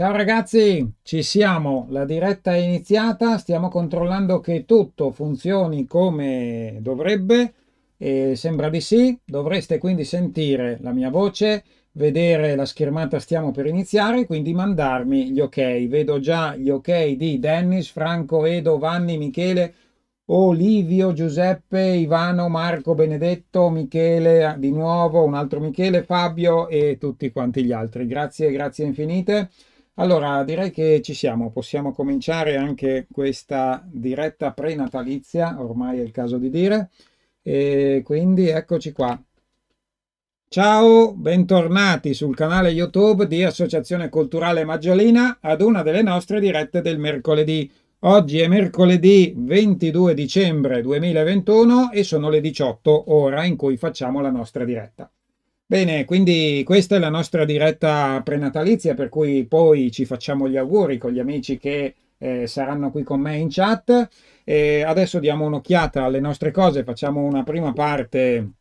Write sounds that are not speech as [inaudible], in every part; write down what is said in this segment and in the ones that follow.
Ciao ragazzi, ci siamo, la diretta è iniziata, stiamo controllando che tutto funzioni come dovrebbe, e sembra di sì, dovreste quindi sentire la mia voce, vedere la schermata stiamo per iniziare, quindi mandarmi gli ok, vedo già gli ok di Dennis, Franco, Edo, Vanni, Michele, Olivio, Giuseppe, Ivano, Marco, Benedetto, Michele, di nuovo un altro Michele, Fabio e tutti quanti gli altri, grazie, grazie infinite. Allora, direi che ci siamo, possiamo cominciare anche questa diretta prenatalizia, ormai è il caso di dire, e quindi eccoci qua. Ciao, bentornati sul canale YouTube di Associazione Culturale Maggiolina ad una delle nostre dirette del mercoledì. Oggi è mercoledì 22 dicembre 2021 e sono le 18 ora in cui facciamo la nostra diretta. Bene, quindi questa è la nostra diretta prenatalizia, per cui poi ci facciamo gli auguri con gli amici che eh, saranno qui con me in chat. E adesso diamo un'occhiata alle nostre cose, facciamo una prima parte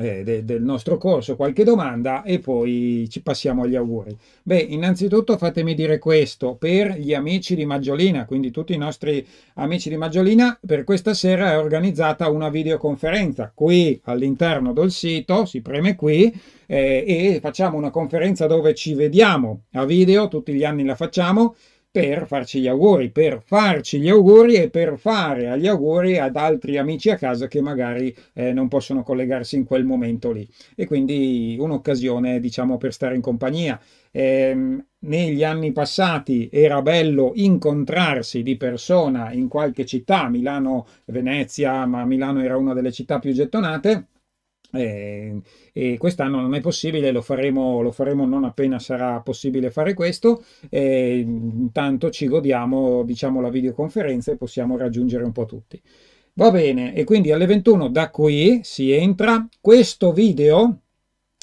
eh, de, del nostro corso qualche domanda e poi ci passiamo agli auguri. Beh, innanzitutto fatemi dire questo per gli amici di Maggiolina, quindi tutti i nostri amici di Maggiolina, per questa sera è organizzata una videoconferenza qui all'interno del sito, si preme qui, eh, e facciamo una conferenza dove ci vediamo a video, tutti gli anni la facciamo per farci gli auguri, per farci gli auguri e per fare gli auguri ad altri amici a casa che magari eh, non possono collegarsi in quel momento lì. E quindi un'occasione, diciamo, per stare in compagnia. Eh, negli anni passati era bello incontrarsi di persona in qualche città, Milano, Venezia, ma Milano era una delle città più gettonate eh, e quest'anno non è possibile, lo faremo, lo faremo, non appena sarà possibile fare questo. Eh, intanto ci godiamo diciamo, la videoconferenza e possiamo raggiungere un po' tutti. Va bene, e quindi alle 21 da qui si entra. Questo video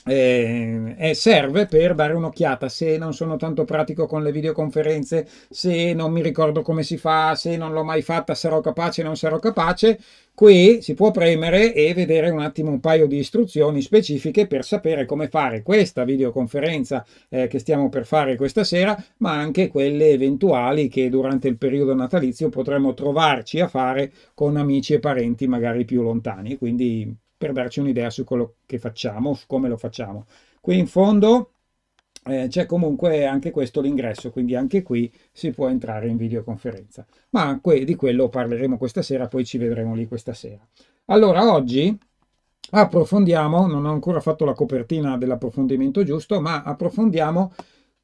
eh, serve per dare un'occhiata se non sono tanto pratico con le videoconferenze, se non mi ricordo come si fa, se non l'ho mai fatta, sarò capace, non sarò capace. Qui si può premere e vedere un attimo un paio di istruzioni specifiche per sapere come fare questa videoconferenza eh, che stiamo per fare questa sera, ma anche quelle eventuali che durante il periodo natalizio potremmo trovarci a fare con amici e parenti magari più lontani. Quindi per darci un'idea su quello che facciamo, su come lo facciamo. Qui in fondo eh, c'è comunque anche questo l'ingresso, quindi anche qui si può entrare in videoconferenza. Ma que di quello parleremo questa sera, poi ci vedremo lì questa sera. Allora, oggi approfondiamo, non ho ancora fatto la copertina dell'approfondimento giusto, ma approfondiamo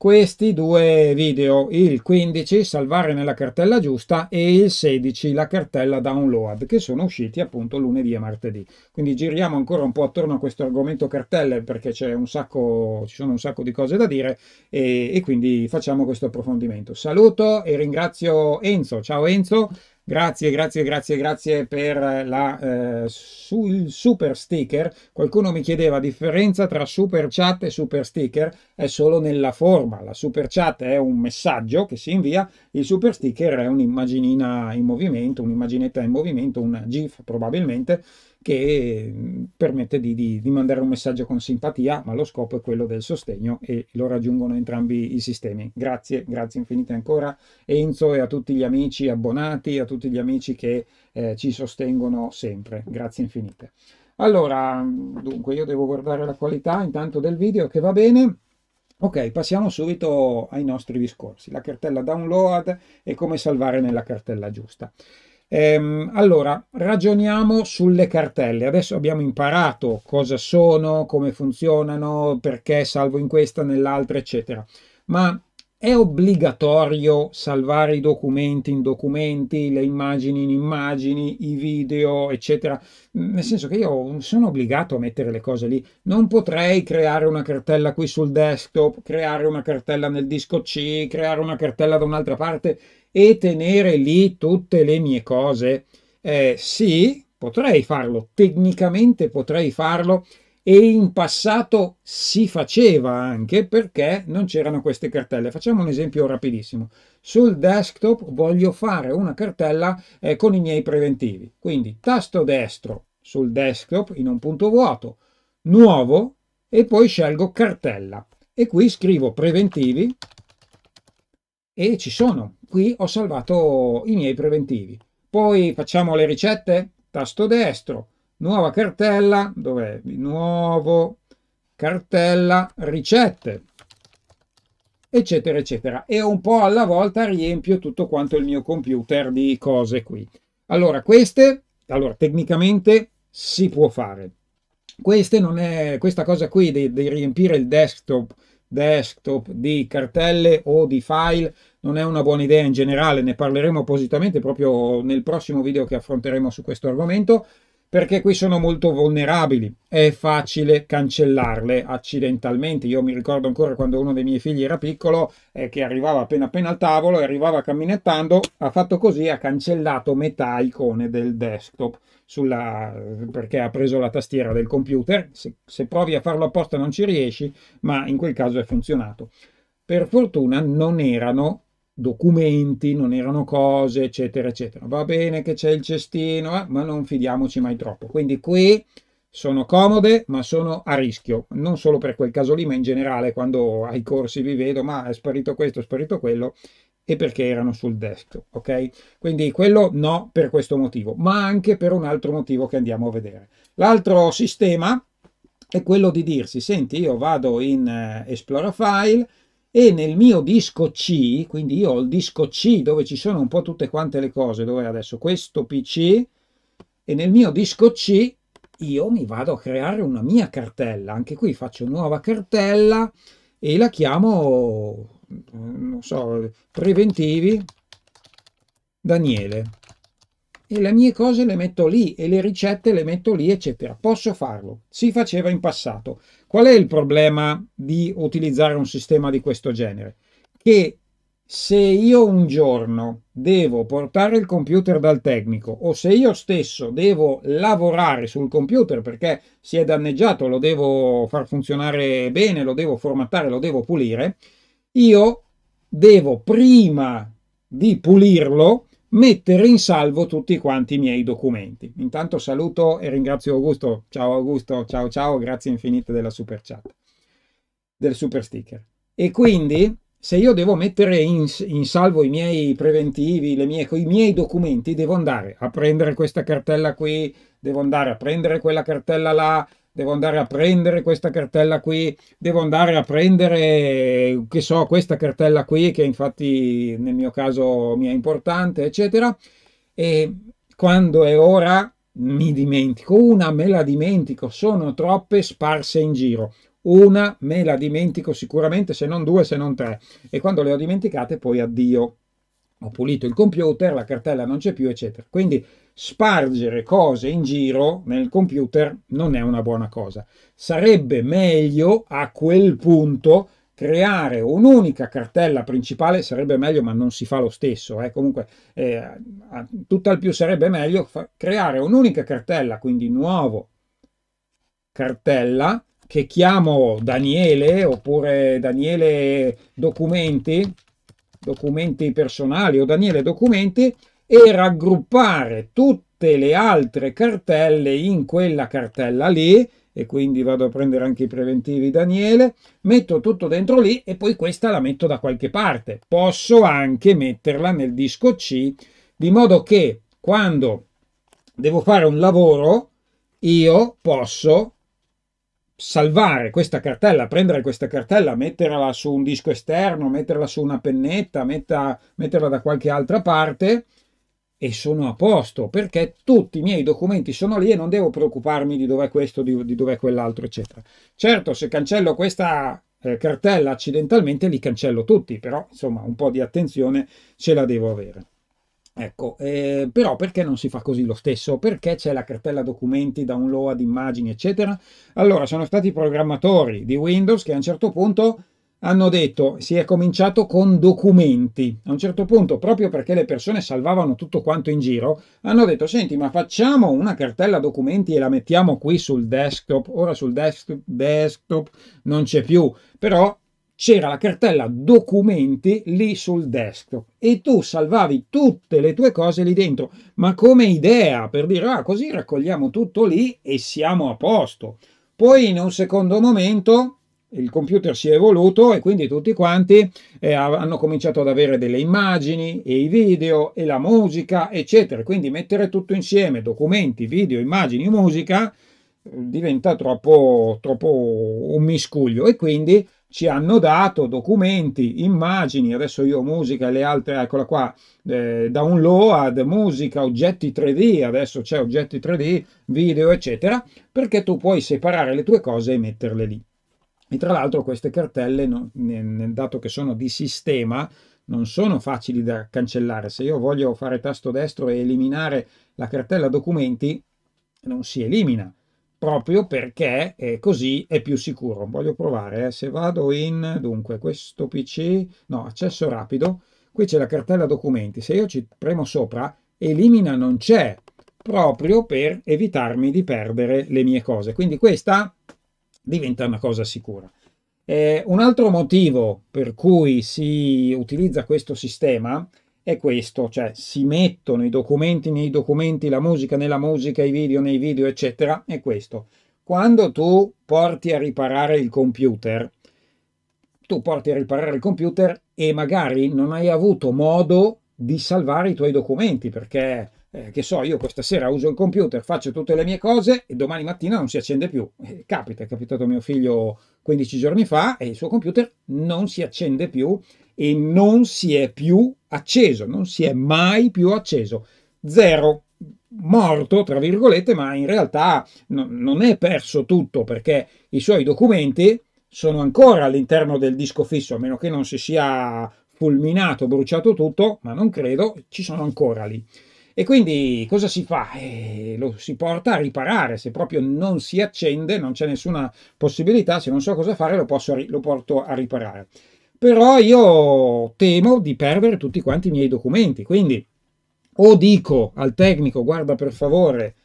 questi due video, il 15 salvare nella cartella giusta e il 16 la cartella download che sono usciti appunto lunedì e martedì. Quindi giriamo ancora un po' attorno a questo argomento cartelle perché c'è un sacco, ci sono un sacco di cose da dire e, e quindi facciamo questo approfondimento. Saluto e ringrazio Enzo, ciao Enzo Grazie, grazie, grazie, grazie per la, eh, su, il super sticker. Qualcuno mi chiedeva la differenza tra super chat e super sticker. È solo nella forma. La super chat è un messaggio che si invia, il super sticker è un'immaginina in movimento, un'immaginetta in movimento, una GIF probabilmente che permette di, di, di, mandare un messaggio con simpatia, ma lo scopo è quello del sostegno e lo raggiungono entrambi i sistemi. Grazie, grazie infinite ancora Enzo e a tutti gli amici abbonati, a tutti gli amici che eh, ci sostengono sempre. Grazie infinite. Allora, dunque, io devo guardare la qualità intanto del video che va bene. Ok, passiamo subito ai nostri discorsi. La cartella download e come salvare nella cartella giusta. Ehm, allora, ragioniamo sulle cartelle. Adesso abbiamo imparato cosa sono, come funzionano, perché salvo in questa, nell'altra, eccetera. Ma è obbligatorio salvare i documenti in documenti, le immagini in immagini, i video, eccetera. Nel senso che io sono obbligato a mettere le cose lì. Non potrei creare una cartella qui sul desktop, creare una cartella nel disco C, creare una cartella da un'altra parte e tenere lì tutte le mie cose? Eh, sì, potrei farlo, tecnicamente potrei farlo e in passato si faceva anche perché non c'erano queste cartelle. Facciamo un esempio rapidissimo. Sul desktop voglio fare una cartella eh, con i miei preventivi. Quindi tasto destro sul desktop in un punto vuoto, nuovo e poi scelgo cartella e qui scrivo preventivi e ci sono. Qui ho salvato i miei preventivi. Poi facciamo le ricette, tasto destro, nuova cartella, dov'è? Nuovo cartella ricette, eccetera, eccetera. E un po' alla volta riempio tutto quanto il mio computer di cose qui. Allora, queste, allora, tecnicamente si può fare. Queste non è, questa cosa qui di, di riempire il desktop desktop di cartelle o di file non è una buona idea in generale, ne parleremo appositamente proprio nel prossimo video che affronteremo su questo argomento perché qui sono molto vulnerabili, è facile cancellarle accidentalmente. Io mi ricordo ancora quando uno dei miei figli era piccolo, eh, che arrivava appena appena al tavolo e arrivava camminettando, ha fatto così, ha cancellato metà icone del desktop sulla, perché ha preso la tastiera del computer. Se, se provi a farlo apposta non ci riesci, ma in quel caso è funzionato. Per fortuna non erano documenti, non erano cose, eccetera, eccetera. Va bene che c'è il cestino, eh, ma non fidiamoci mai troppo. Quindi qui sono comode, ma sono a rischio, non solo per quel caso lì, ma in generale quando ai corsi vi vedo, ma è sparito questo, è sparito quello, e perché erano sul desktop, ok? Quindi quello no per questo motivo, ma anche per un altro motivo che andiamo a vedere. L'altro sistema è quello di dirsi, senti, io vado in eh, Explora File e nel mio disco C, quindi io ho il disco C dove ci sono un po' tutte quante le cose, dove adesso questo PC, e nel mio disco C io mi vado a creare una mia cartella, anche qui faccio nuova cartella e la chiamo eh, non so, preventivi, Daniele. E le mie cose le metto lì e le ricette le metto lì, eccetera. Posso farlo. Si faceva in passato. Qual è il problema di utilizzare un sistema di questo genere? Che se io un giorno devo portare il computer dal tecnico o se io stesso devo lavorare sul computer perché si è danneggiato, lo devo far funzionare bene, lo devo formattare, lo devo pulire, io devo prima di pulirlo mettere in salvo tutti quanti i miei documenti. Intanto saluto e ringrazio Augusto. Ciao Augusto, ciao ciao, grazie infinite della super chat, del super sticker. E quindi se io devo mettere in, in salvo i miei preventivi, mie, i miei documenti, devo andare a prendere questa cartella qui, devo andare a prendere quella cartella là, devo andare a prendere questa cartella qui, devo andare a prendere, che so, questa cartella qui, che infatti nel mio caso mi è importante, eccetera. E quando è ora mi dimentico, una me la dimentico, sono troppe sparse in giro. Una me la dimentico sicuramente, se non due, se non tre. E quando le ho dimenticate, poi addio. Ho pulito il computer, la cartella non c'è più, eccetera. Quindi spargere cose in giro nel computer non è una buona cosa. Sarebbe meglio a quel punto creare un'unica cartella principale sarebbe meglio, ma non si fa lo stesso. Eh. Comunque, eh, tutt'al più sarebbe meglio creare un'unica cartella, quindi nuovo cartella che chiamo Daniele oppure Daniele documenti, documenti personali o Daniele documenti e raggruppare tutte le altre cartelle in quella cartella lì e quindi vado a prendere anche i preventivi Daniele, metto tutto dentro lì e poi questa la metto da qualche parte. Posso anche metterla nel disco C, di modo che quando devo fare un lavoro io posso salvare questa cartella, prendere questa cartella, metterla su un disco esterno, metterla su una pennetta, metterla da qualche altra parte e sono a posto perché tutti i miei documenti sono lì e non devo preoccuparmi di dov'è questo, di, di dov'è quell'altro, eccetera. Certo, se cancello questa eh, cartella accidentalmente li cancello tutti, però insomma un po' di attenzione ce la devo avere. Ecco, eh, però perché non si fa così lo stesso? Perché c'è la cartella documenti, download, immagini, eccetera? Allora, sono stati i programmatori di Windows che a un certo punto hanno detto si è cominciato con documenti. A un certo punto, proprio perché le persone salvavano tutto quanto in giro, hanno detto senti ma facciamo una cartella documenti e la mettiamo qui sul desktop. Ora sul desk- desktop non c'è più, però c'era la cartella documenti lì sul desktop e tu salvavi tutte le tue cose lì dentro, ma come idea per dire ah così raccogliamo tutto lì e siamo a posto. Poi in un secondo momento il computer si è evoluto e quindi tutti quanti eh, hanno cominciato ad avere delle immagini e i video e la musica, eccetera. Quindi mettere tutto insieme, documenti, video, immagini, musica, eh, diventa troppo, troppo un miscuglio e quindi ci hanno dato documenti, immagini, adesso io musica e le altre, eccola qua, eh, download, musica, oggetti 3D, adesso c'è oggetti 3D, video, eccetera, perché tu puoi separare le tue cose e metterle lì. E tra l'altro queste cartelle, dato che sono di sistema, non sono facili da cancellare. Se io voglio fare tasto destro e eliminare la cartella documenti, non si elimina proprio perché così è più sicuro. Voglio provare, eh. se vado in, dunque, questo PC, no, accesso rapido, qui c'è la cartella documenti, se io ci premo sopra, elimina non c'è, proprio per evitarmi di perdere le mie cose. Quindi questa diventa una cosa sicura. Eh, un altro motivo per cui si utilizza questo sistema è questo, cioè si mettono i documenti nei documenti, la musica nella musica, i video nei video, eccetera, è questo. Quando tu porti a riparare il computer, tu porti a riparare il computer e magari non hai avuto modo di salvare i tuoi documenti perché eh, che so, io questa sera uso il computer, faccio tutte le mie cose e domani mattina non si accende più. Eh, capita, è capitato a mio figlio 15 giorni fa e il suo computer non si accende più e non si è più acceso, non si è mai più acceso. Zero, morto, tra virgolette, ma in realtà no, non è perso tutto perché i suoi documenti sono ancora all'interno del disco fisso, a meno che non si sia fulminato, bruciato tutto, ma non credo, ci sono ancora lì. E quindi cosa si fa? Eh, lo si porta a riparare, se proprio non si accende, non c'è nessuna possibilità, se non so cosa fare lo, posso, lo porto a riparare. Però io temo di perdere tutti quanti i miei documenti, quindi o dico al tecnico guarda per favore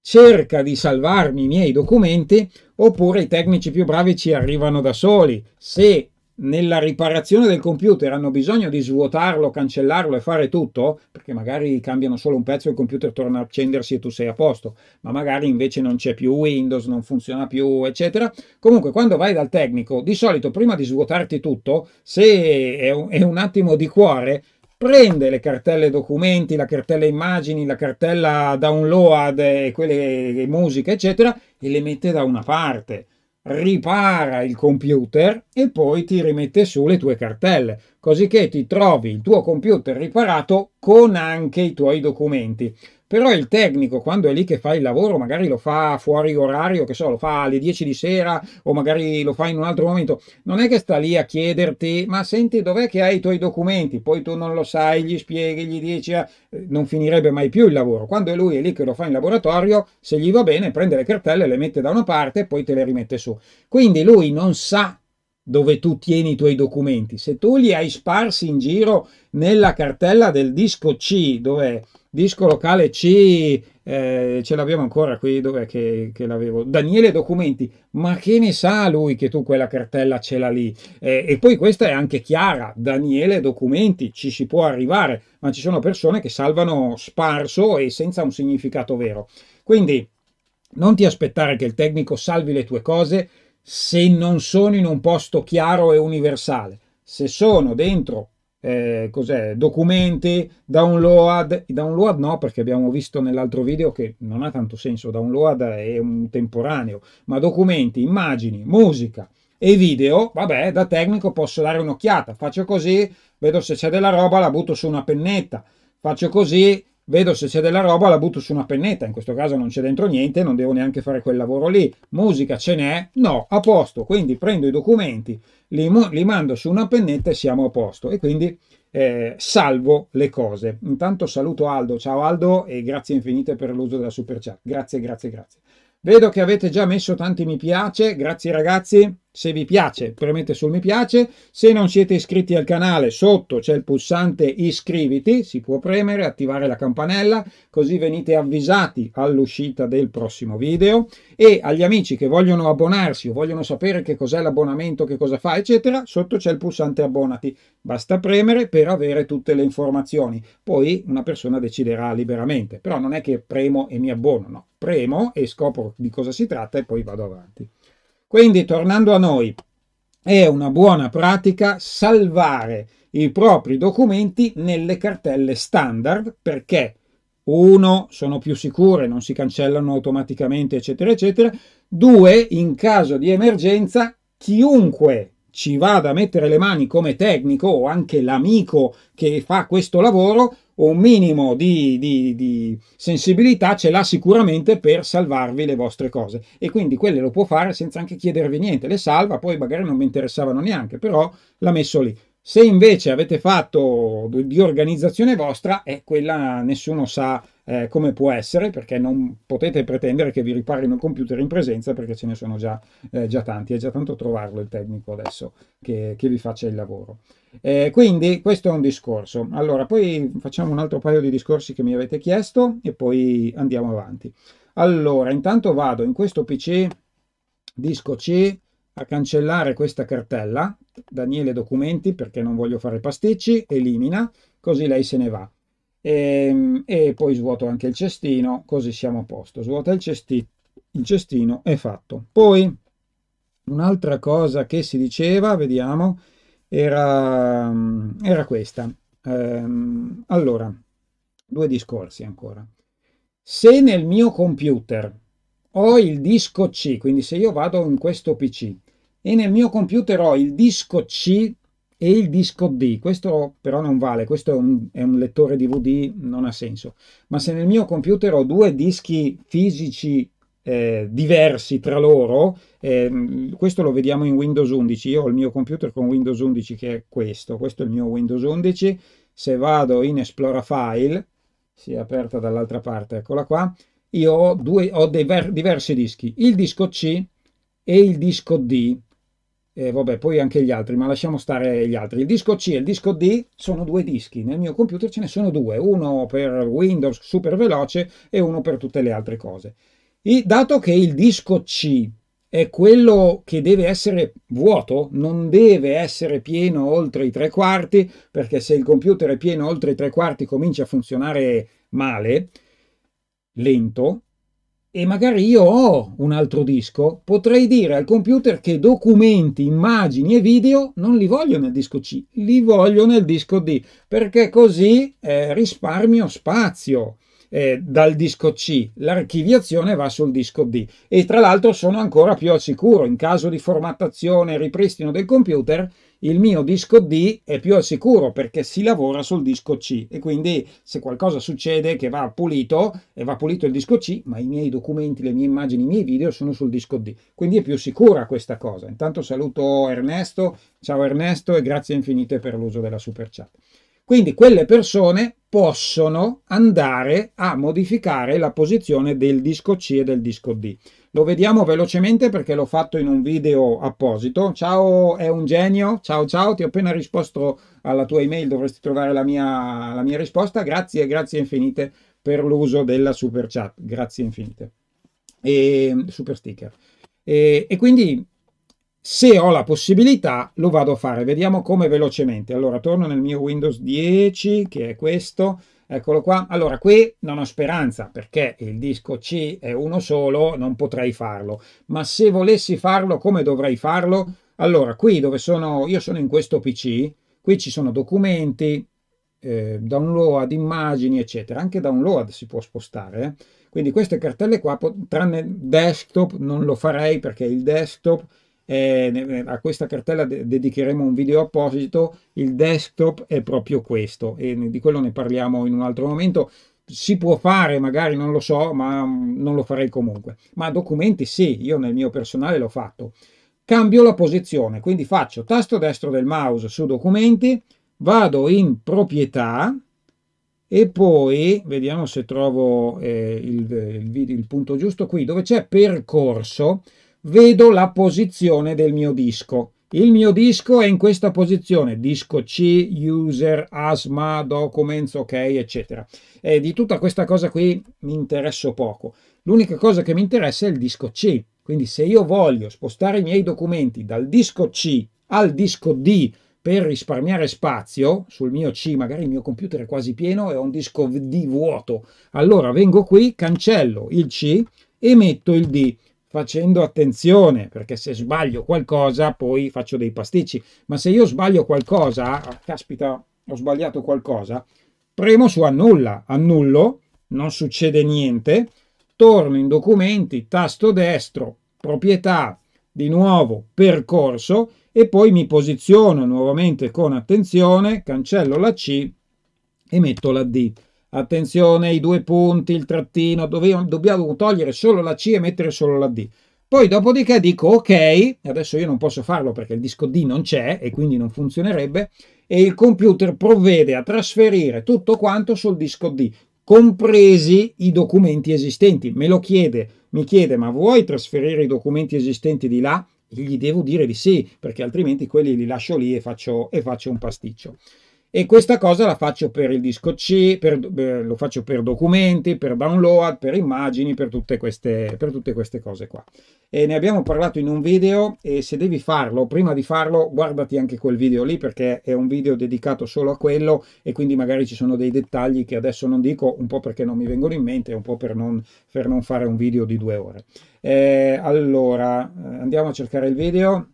cerca di salvarmi i miei documenti oppure i tecnici più bravi ci arrivano da soli. Se nella riparazione del computer hanno bisogno di svuotarlo, cancellarlo e fare tutto, perché magari cambiano solo un pezzo e il computer torna a accendersi e tu sei a posto, ma magari invece non c'è più Windows, non funziona più, eccetera. Comunque, quando vai dal tecnico, di solito prima di svuotarti tutto, se è un, è un attimo di cuore, prende le cartelle documenti, la cartella immagini, la cartella download, quelle musica, eccetera, e le mette da una parte ripara il computer e poi ti rimette su le tue cartelle, così che ti trovi il tuo computer riparato con anche i tuoi documenti. Però il tecnico, quando è lì che fa il lavoro, magari lo fa fuori orario, che so, lo fa alle 10 di sera o magari lo fa in un altro momento, non è che sta lì a chiederti, ma senti dov'è che hai i tuoi documenti, poi tu non lo sai, gli spieghi, gli dici, ah, eh, non finirebbe mai più il lavoro. Quando è lui è lì che lo fa in laboratorio, se gli va bene, prende le cartelle, le mette da una parte e poi te le rimette su. Quindi lui non sa dove tu tieni i tuoi documenti, se tu li hai sparsi in giro nella cartella del disco C, dove disco locale C, eh, ce l'abbiamo ancora qui, dove che, che, l'avevo? Daniele documenti, ma che ne sa lui che tu quella cartella ce l'ha lì? Eh, e poi questa è anche chiara, Daniele documenti, ci si può arrivare, ma ci sono persone che salvano sparso e senza un significato vero. Quindi non ti aspettare che il tecnico salvi le tue cose, se non sono in un posto chiaro e universale. Se sono dentro eh, documenti, download, download no perché abbiamo visto nell'altro video che non ha tanto senso, download è un temporaneo, ma documenti, immagini, musica e video, vabbè da tecnico posso dare un'occhiata, faccio così, vedo se c'è della roba, la butto su una pennetta, faccio così, vedo se c'è della roba, la butto su una pennetta, in questo caso non c'è dentro niente, non devo neanche fare quel lavoro lì, musica ce n'è? No, a posto, quindi prendo i documenti, li, li mando su una pennetta e siamo a posto e quindi eh, salvo le cose. Intanto saluto Aldo, ciao Aldo e grazie infinite per l'uso della super chat, grazie, grazie, grazie. Vedo che avete già messo tanti mi piace, grazie ragazzi se vi piace premete sul mi piace, se non siete iscritti al canale sotto c'è il pulsante iscriviti, si può premere, attivare la campanella, così venite avvisati all'uscita del prossimo video e agli amici che vogliono abbonarsi o vogliono sapere che cos'è l'abbonamento, che cosa fa eccetera, sotto c'è il pulsante abbonati, basta premere per avere tutte le informazioni, poi una persona deciderà liberamente, però non è che premo e mi abbono, no, premo e scopro di cosa si tratta e poi vado avanti. Quindi, tornando a noi, è una buona pratica salvare i propri documenti nelle cartelle standard perché uno, sono più sicure, non si cancellano automaticamente, eccetera, eccetera. Due, in caso di emergenza, chiunque ci vada a mettere le mani come tecnico o anche l'amico che fa questo lavoro o un minimo di, di, di, sensibilità ce l'ha sicuramente per salvarvi le vostre cose e quindi quelle lo può fare senza anche chiedervi niente, le salva, poi magari non vi interessavano neanche, però l'ha messo lì. Se invece avete fatto di organizzazione vostra, è eh, quella nessuno sa eh, come può essere, perché non potete pretendere che vi riparino il computer in presenza, perché ce ne sono già, eh, già tanti, è già tanto trovarlo il tecnico adesso che, che vi faccia il lavoro. Eh, quindi questo è un discorso. Allora, poi facciamo un altro paio di discorsi che mi avete chiesto e poi andiamo avanti. Allora, intanto vado in questo PC, disco C, a cancellare questa cartella, Daniele documenti perché non voglio fare pasticci, elimina, così lei se ne va. E, ehm, e poi svuoto anche il cestino, così siamo a posto. Svuota il, cesti, il cestino, è fatto. Poi, un'altra cosa che si diceva, vediamo era, era questa. Ehm, allora, due discorsi ancora. Se nel mio computer ho il disco C, quindi se io vado in questo PC e nel mio computer ho il disco C e il disco D, questo però non vale, questo è un, è un lettore DVD, non ha senso, ma se nel mio computer ho due dischi fisici eh, diversi tra loro. Eh, questo lo vediamo in Windows 11. Io ho il mio computer con Windows 11 che è questo. Questo è il mio Windows 11. Se vado in Esplora File, si è aperta dall'altra parte, eccola qua, io ho, due, ho dei diversi dischi. Il disco C e il disco D. Eh, vabbè, poi anche gli altri, ma lasciamo stare gli altri. Il disco C e il disco D sono due dischi. Nel mio computer ce ne sono due, uno per Windows super veloce e uno per tutte le altre cose. E dato che il disco C è quello che deve essere vuoto, non deve essere pieno oltre i tre quarti, perché se il computer è pieno oltre i tre quarti comincia a funzionare male, lento, e magari io ho un altro disco, potrei dire al computer che documenti, immagini e video non li voglio nel disco C, li voglio nel disco D, perché così eh, risparmio spazio eh, dal disco C, l'archiviazione va sul disco D e tra l'altro sono ancora più al sicuro, in caso di formattazione e ripristino del computer il mio disco D è più al sicuro perché si lavora sul disco C e quindi se qualcosa succede che va pulito e va pulito il disco C, ma i miei documenti, le mie immagini, i miei video sono sul disco D, quindi è più sicura questa cosa. Intanto saluto Ernesto, ciao Ernesto e grazie infinite per l'uso della super chat. Quindi quelle persone possono andare a modificare la posizione del disco C e del disco D. Lo vediamo velocemente perché l'ho fatto in un video apposito. Ciao, è un genio. Ciao, ciao, ti ho appena risposto alla tua email, dovresti trovare la mia, la mia risposta. Grazie, grazie infinite per l'uso della super chat. Grazie infinite. E, super sticker. e, e quindi se ho la possibilità lo vado a fare vediamo come velocemente allora torno nel mio windows 10 che è questo eccolo qua allora qui non ho speranza perché il disco c è uno solo non potrei farlo ma se volessi farlo come dovrei farlo allora qui dove sono io sono in questo pc qui ci sono documenti eh, download immagini eccetera anche download si può spostare eh. quindi queste cartelle qua tranne desktop non lo farei perché il desktop eh, a questa cartella de dedicheremo un video apposito, il desktop è proprio questo e di quello ne parliamo in un altro momento. Si può fare, magari non lo so, ma mm, non lo farei comunque. Ma documenti sì, io nel mio personale l'ho fatto. Cambio la posizione, quindi faccio tasto destro del mouse su documenti, vado in proprietà, e poi vediamo se trovo eh, il, il, il, punto giusto qui dove c'è percorso vedo la posizione del mio disco. Il mio disco è in questa posizione, disco C, user, asma, documents, ok, eccetera. E di tutta questa cosa qui mi interesso poco. L'unica cosa che mi interessa è il disco C. Quindi se io voglio spostare i miei documenti dal disco C al disco D per risparmiare spazio sul mio C, magari il mio computer è quasi pieno e ho un disco D vuoto, allora vengo qui, cancello il C e metto il D facendo attenzione, perché se sbaglio qualcosa poi faccio dei pasticci, ma se io sbaglio qualcosa, ah, caspita, ho sbagliato qualcosa, premo su annulla, annullo, non succede niente, torno in documenti, tasto destro, proprietà, di nuovo percorso e poi mi posiziono nuovamente con attenzione, cancello la C e metto la D attenzione i due punti, il trattino, dovevo, dobbiamo togliere solo la C e mettere solo la D. Poi dopodiché dico ok, adesso io non posso farlo perché il disco D non c'è e quindi non funzionerebbe, e il computer provvede a trasferire tutto quanto sul disco D, compresi i documenti esistenti. Me lo chiede, mi chiede ma vuoi trasferire i documenti esistenti di là? Gli devo dire di sì, perché altrimenti quelli li lascio lì e faccio, e faccio un pasticcio e questa cosa la faccio per il disco C, per, eh, lo faccio per documenti, per download, per immagini, per tutte, queste, per tutte queste cose qua. E ne abbiamo parlato in un video e se devi farlo, prima di farlo guardati anche quel video lì perché è un video dedicato solo a quello e quindi magari ci sono dei dettagli che adesso non dico, un po' perché non mi vengono in mente, un po' per non, per non fare un video di due ore. Eh, allora, eh, andiamo a cercare il video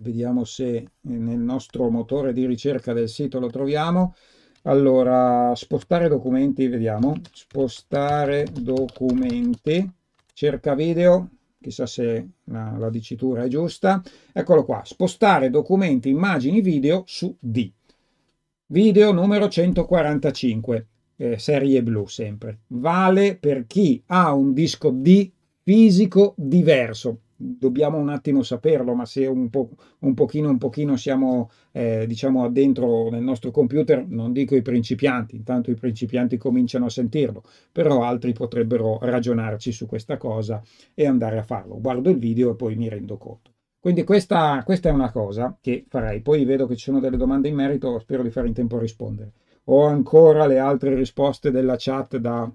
vediamo se nel nostro motore di ricerca del sito lo troviamo. Allora, spostare documenti, vediamo, spostare documenti, cerca video, chissà se la, la dicitura è giusta. Eccolo qua, spostare documenti, immagini, video su D. Video numero 145, eh, serie blu sempre. Vale per chi ha un disco D fisico diverso dobbiamo un attimo saperlo, ma se un, po', un pochino, un pochino siamo, eh, diciamo, dentro nel nostro computer, non dico i principianti, intanto i principianti cominciano a sentirlo, però altri potrebbero ragionarci su questa cosa e andare a farlo. Guardo il video e poi mi rendo conto. Quindi questa, questa è una cosa che farei. Poi vedo che ci sono delle domande in merito, spero di fare in tempo a rispondere. Ho ancora le altre risposte della chat da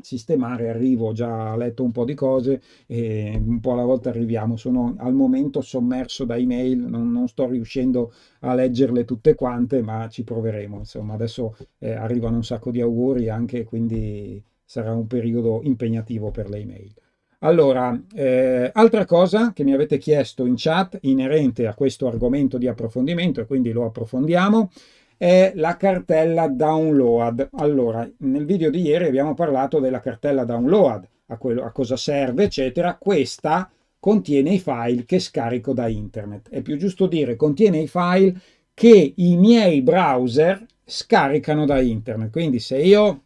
sistemare, arrivo, ho già letto un po' di cose e un po' alla volta arriviamo, sono al momento sommerso da email, non, non sto riuscendo a leggerle tutte quante, ma ci proveremo, insomma adesso eh, arrivano un sacco di auguri anche, quindi sarà un periodo impegnativo per le email. Allora, eh, altra cosa che mi avete chiesto in chat inerente a questo argomento di approfondimento e quindi lo approfondiamo, è la cartella download. Allora, nel video di ieri abbiamo parlato della cartella download, a, quello, a cosa serve, eccetera. Questa contiene i file che scarico da internet. È più giusto dire contiene i file che i miei browser scaricano da internet. Quindi se io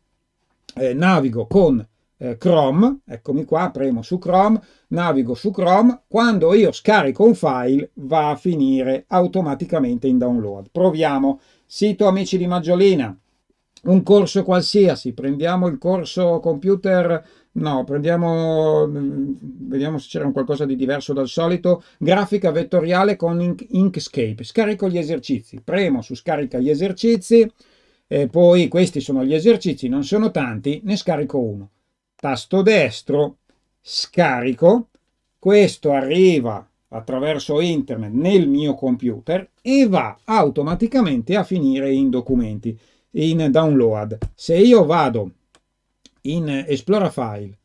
eh, navigo con eh, Chrome, eccomi qua, premo su Chrome, navigo su Chrome, quando io scarico un file va a finire automaticamente in download. Proviamo, sito Amici di Maggiolina, un corso qualsiasi, prendiamo il corso computer, no, prendiamo, mm, vediamo se c'era qualcosa di diverso dal solito, grafica vettoriale con Inkscape, scarico gli esercizi, premo su scarica gli esercizi, e poi questi sono gli esercizi, non sono tanti, ne scarico uno tasto destro, scarico, questo arriva attraverso internet nel mio computer e va automaticamente a finire in documenti, in download. Se io vado in Esplora File,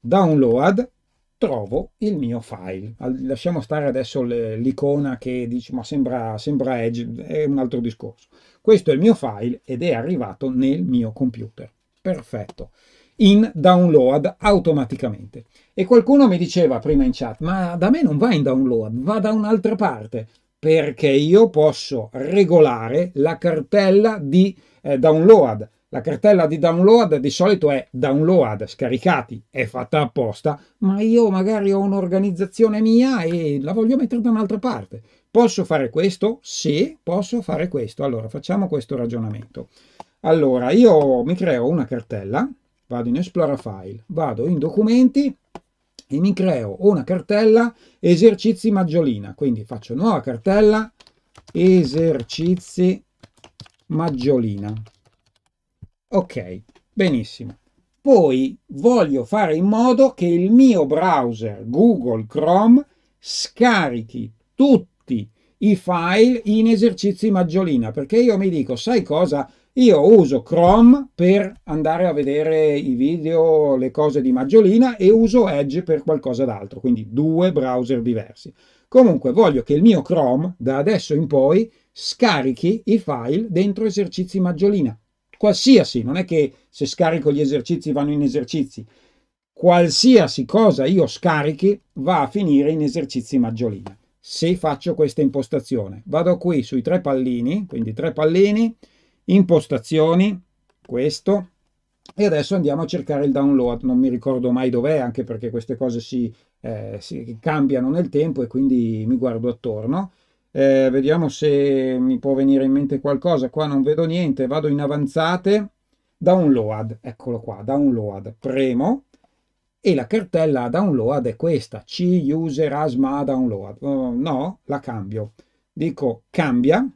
Download, trovo il mio file. Lasciamo stare adesso l'icona che dice ma sembra, sembra Edge, è un altro discorso. Questo è il mio file ed è arrivato nel mio computer. Perfetto in download automaticamente. E qualcuno mi diceva prima in chat, ma da me non va in download, va da un'altra parte, perché io posso regolare la cartella di eh, download. La cartella di download di solito è download, scaricati, è fatta apposta, ma io magari ho un'organizzazione mia e la voglio mettere da un'altra parte. Posso fare questo? Sì, posso fare questo. Allora, facciamo questo ragionamento. Allora, io mi creo una cartella vado in Esplora File, vado in Documenti e mi creo una cartella esercizi maggiolina. Quindi faccio nuova cartella esercizi maggiolina. Ok, benissimo. Poi voglio fare in modo che il mio browser Google Chrome scarichi tutti i file in esercizi maggiolina perché io mi dico, sai cosa? Io uso Chrome per andare a vedere i video, le cose di Maggiolina e uso Edge per qualcosa d'altro, quindi due browser diversi. Comunque voglio che il mio Chrome da adesso in poi scarichi i file dentro esercizi Maggiolina. Qualsiasi, non è che se scarico gli esercizi vanno in esercizi. Qualsiasi cosa io scarichi va a finire in esercizi Maggiolina se faccio questa impostazione. Vado qui sui tre pallini, quindi tre pallini, impostazioni, questo, e adesso andiamo a cercare il download, non mi ricordo mai dov'è, anche perché queste cose si, eh, si cambiano nel tempo e quindi mi guardo attorno. Eh, vediamo se mi può venire in mente qualcosa, qua non vedo niente, vado in avanzate, download, eccolo qua, download, premo, e la cartella download è questa, C user asma download, uh, no, la cambio, dico cambia,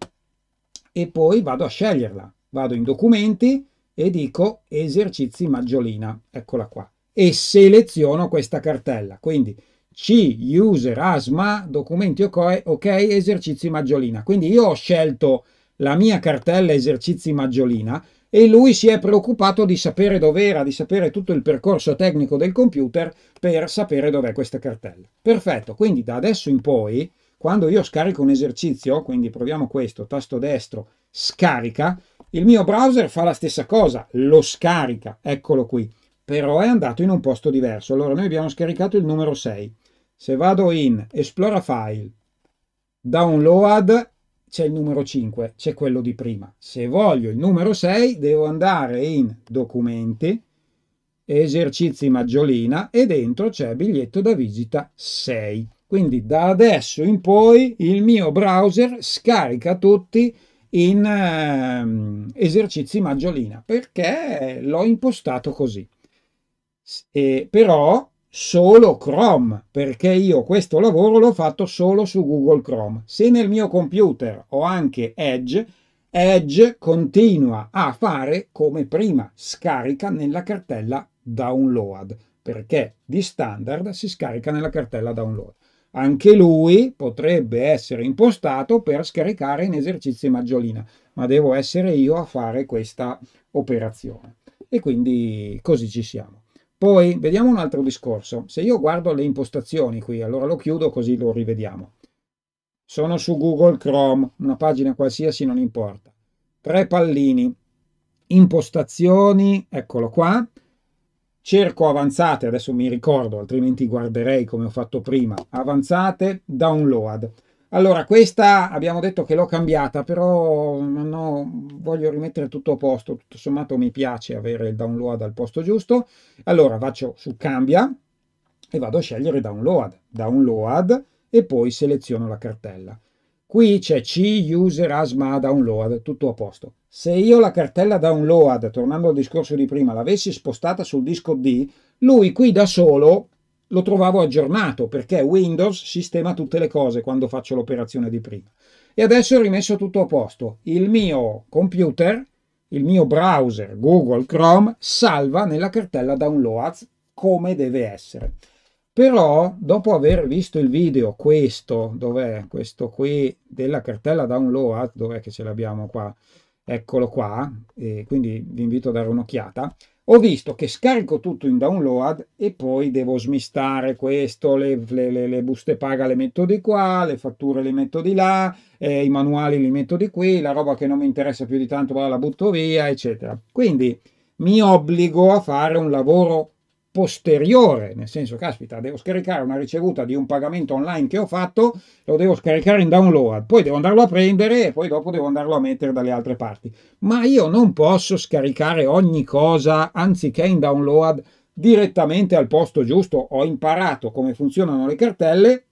e poi vado a sceglierla. Vado in documenti e dico esercizi maggiolina, eccola qua, e seleziono questa cartella. Quindi C, user, asma, documenti ok, esercizi maggiolina. Quindi io ho scelto la mia cartella esercizi maggiolina e lui si è preoccupato di sapere dov'era, di sapere tutto il percorso tecnico del computer per sapere dov'è questa cartella. Perfetto, quindi da adesso in poi quando io scarico un esercizio, quindi proviamo questo, tasto destro, scarica, il mio browser fa la stessa cosa, lo scarica, eccolo qui, però è andato in un posto diverso. Allora noi abbiamo scaricato il numero 6. Se vado in Esplora File, Download, c'è il numero 5, c'è quello di prima. Se voglio il numero 6, devo andare in Documenti, Esercizi Maggiolina e dentro c'è Biglietto da visita 6. Quindi da adesso in poi il mio browser scarica tutti in ehm, esercizi maggiolina perché l'ho impostato così. E, però solo Chrome, perché io questo lavoro l'ho fatto solo su Google Chrome. Se nel mio computer ho anche Edge, Edge continua a fare come prima, scarica nella cartella download, perché di standard si scarica nella cartella download. Anche lui potrebbe essere impostato per scaricare in esercizi maggiolina, ma devo essere io a fare questa operazione. E quindi così ci siamo. Poi vediamo un altro discorso. Se io guardo le impostazioni qui, allora lo chiudo così lo rivediamo. Sono su Google Chrome, una pagina qualsiasi non importa. Tre pallini, impostazioni, eccolo qua, cerco avanzate, adesso mi ricordo, altrimenti guarderei come ho fatto prima, avanzate, download. Allora, questa abbiamo detto che l'ho cambiata, però no, voglio rimettere tutto a posto, tutto sommato mi piace avere il download al posto giusto. Allora, faccio su cambia e vado a scegliere download, download e poi seleziono la cartella. Qui c'è C user asma download, tutto a posto. Se io la cartella download, tornando al discorso di prima, l'avessi spostata sul disco D, lui qui da solo lo trovavo aggiornato perché Windows sistema tutte le cose quando faccio l'operazione di prima. E adesso ho rimesso tutto a posto. Il mio computer, il mio browser Google Chrome salva nella cartella downloads come deve essere. Però dopo aver visto il video, questo, dov'è? Questo qui della cartella downloads, dov'è che ce l'abbiamo qua? eccolo qua, e quindi vi invito a dare un'occhiata, ho visto che scarico tutto in download e poi devo smistare questo, le, le, le buste paga le metto di qua, le fatture le metto di là, eh, i manuali li metto di qui, la roba che non mi interessa più di tanto la butto via, eccetera. Quindi mi obbligo a fare un lavoro posteriore, nel senso, caspita, devo scaricare una ricevuta di un pagamento online che ho fatto, lo devo scaricare in download, poi devo andarlo a prendere e poi dopo devo andarlo a mettere dalle altre parti. Ma io non posso scaricare ogni cosa anziché in download direttamente al posto giusto. Ho imparato come funzionano le cartelle,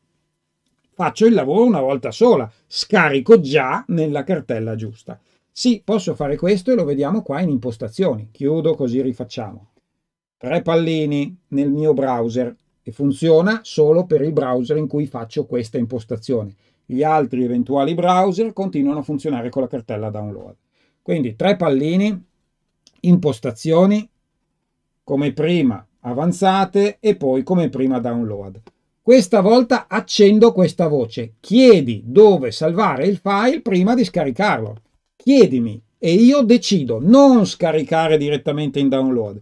faccio il lavoro una volta sola, scarico già nella cartella giusta. Sì, posso fare questo e lo vediamo qua in impostazioni. Chiudo così rifacciamo tre pallini nel mio browser e funziona solo per il browser in cui faccio questa impostazione. Gli altri eventuali browser continuano a funzionare con la cartella download. Quindi tre pallini, impostazioni, come prima avanzate e poi come prima download. Questa volta accendo questa voce, chiedi dove salvare il file prima di scaricarlo. Chiedimi e io decido non scaricare direttamente in download,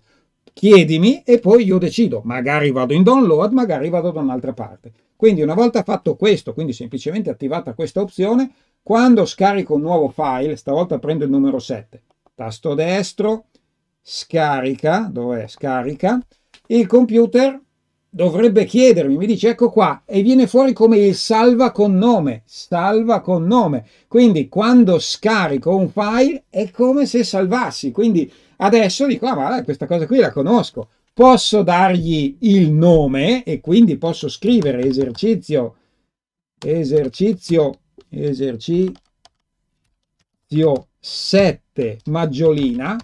chiedimi e poi io decido, magari vado in download, magari vado da un'altra parte. Quindi una volta fatto questo, quindi semplicemente attivata questa opzione, quando scarico un nuovo file, stavolta prendo il numero 7, tasto destro, scarica, dov'è? Scarica, il computer dovrebbe chiedermi, mi dice ecco qua, e viene fuori come il salva con nome, salva con nome. Quindi quando scarico un file è come se salvassi, quindi Adesso dico, ah, ma questa cosa qui la conosco, posso dargli il nome e quindi posso scrivere esercizio, esercizio, esercizio 7 maggiolina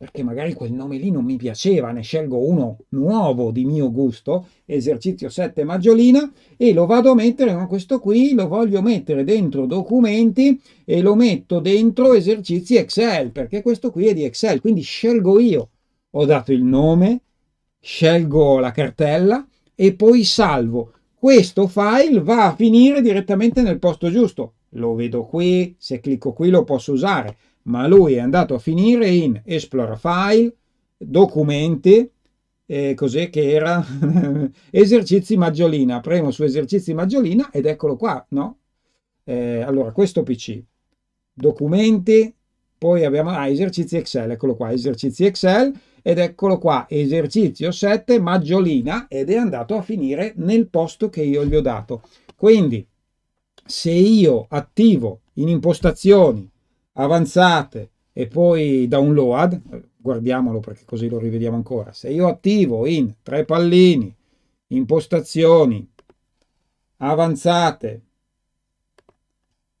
perché magari quel nome lì non mi piaceva, ne scelgo uno nuovo di mio gusto, esercizio 7 maggiolina, e lo vado a mettere con questo qui, lo voglio mettere dentro documenti e lo metto dentro esercizi Excel, perché questo qui è di Excel, quindi scelgo io. Ho dato il nome, scelgo la cartella e poi salvo. Questo file va a finire direttamente nel posto giusto. Lo vedo qui, se clicco qui lo posso usare ma lui è andato a finire in Explora File, Documenti, eh, cos'è che era? [laughs] esercizi maggiolina, premo su esercizi maggiolina ed eccolo qua, no? Eh, allora, questo PC, documenti, poi abbiamo ah, esercizi Excel, eccolo qua, esercizi Excel, ed eccolo qua, esercizio 7, maggiolina, ed è andato a finire nel posto che io gli ho dato. Quindi, se io attivo in impostazioni avanzate e poi download, guardiamolo perché così lo rivediamo ancora, se io attivo in tre pallini, impostazioni, avanzate,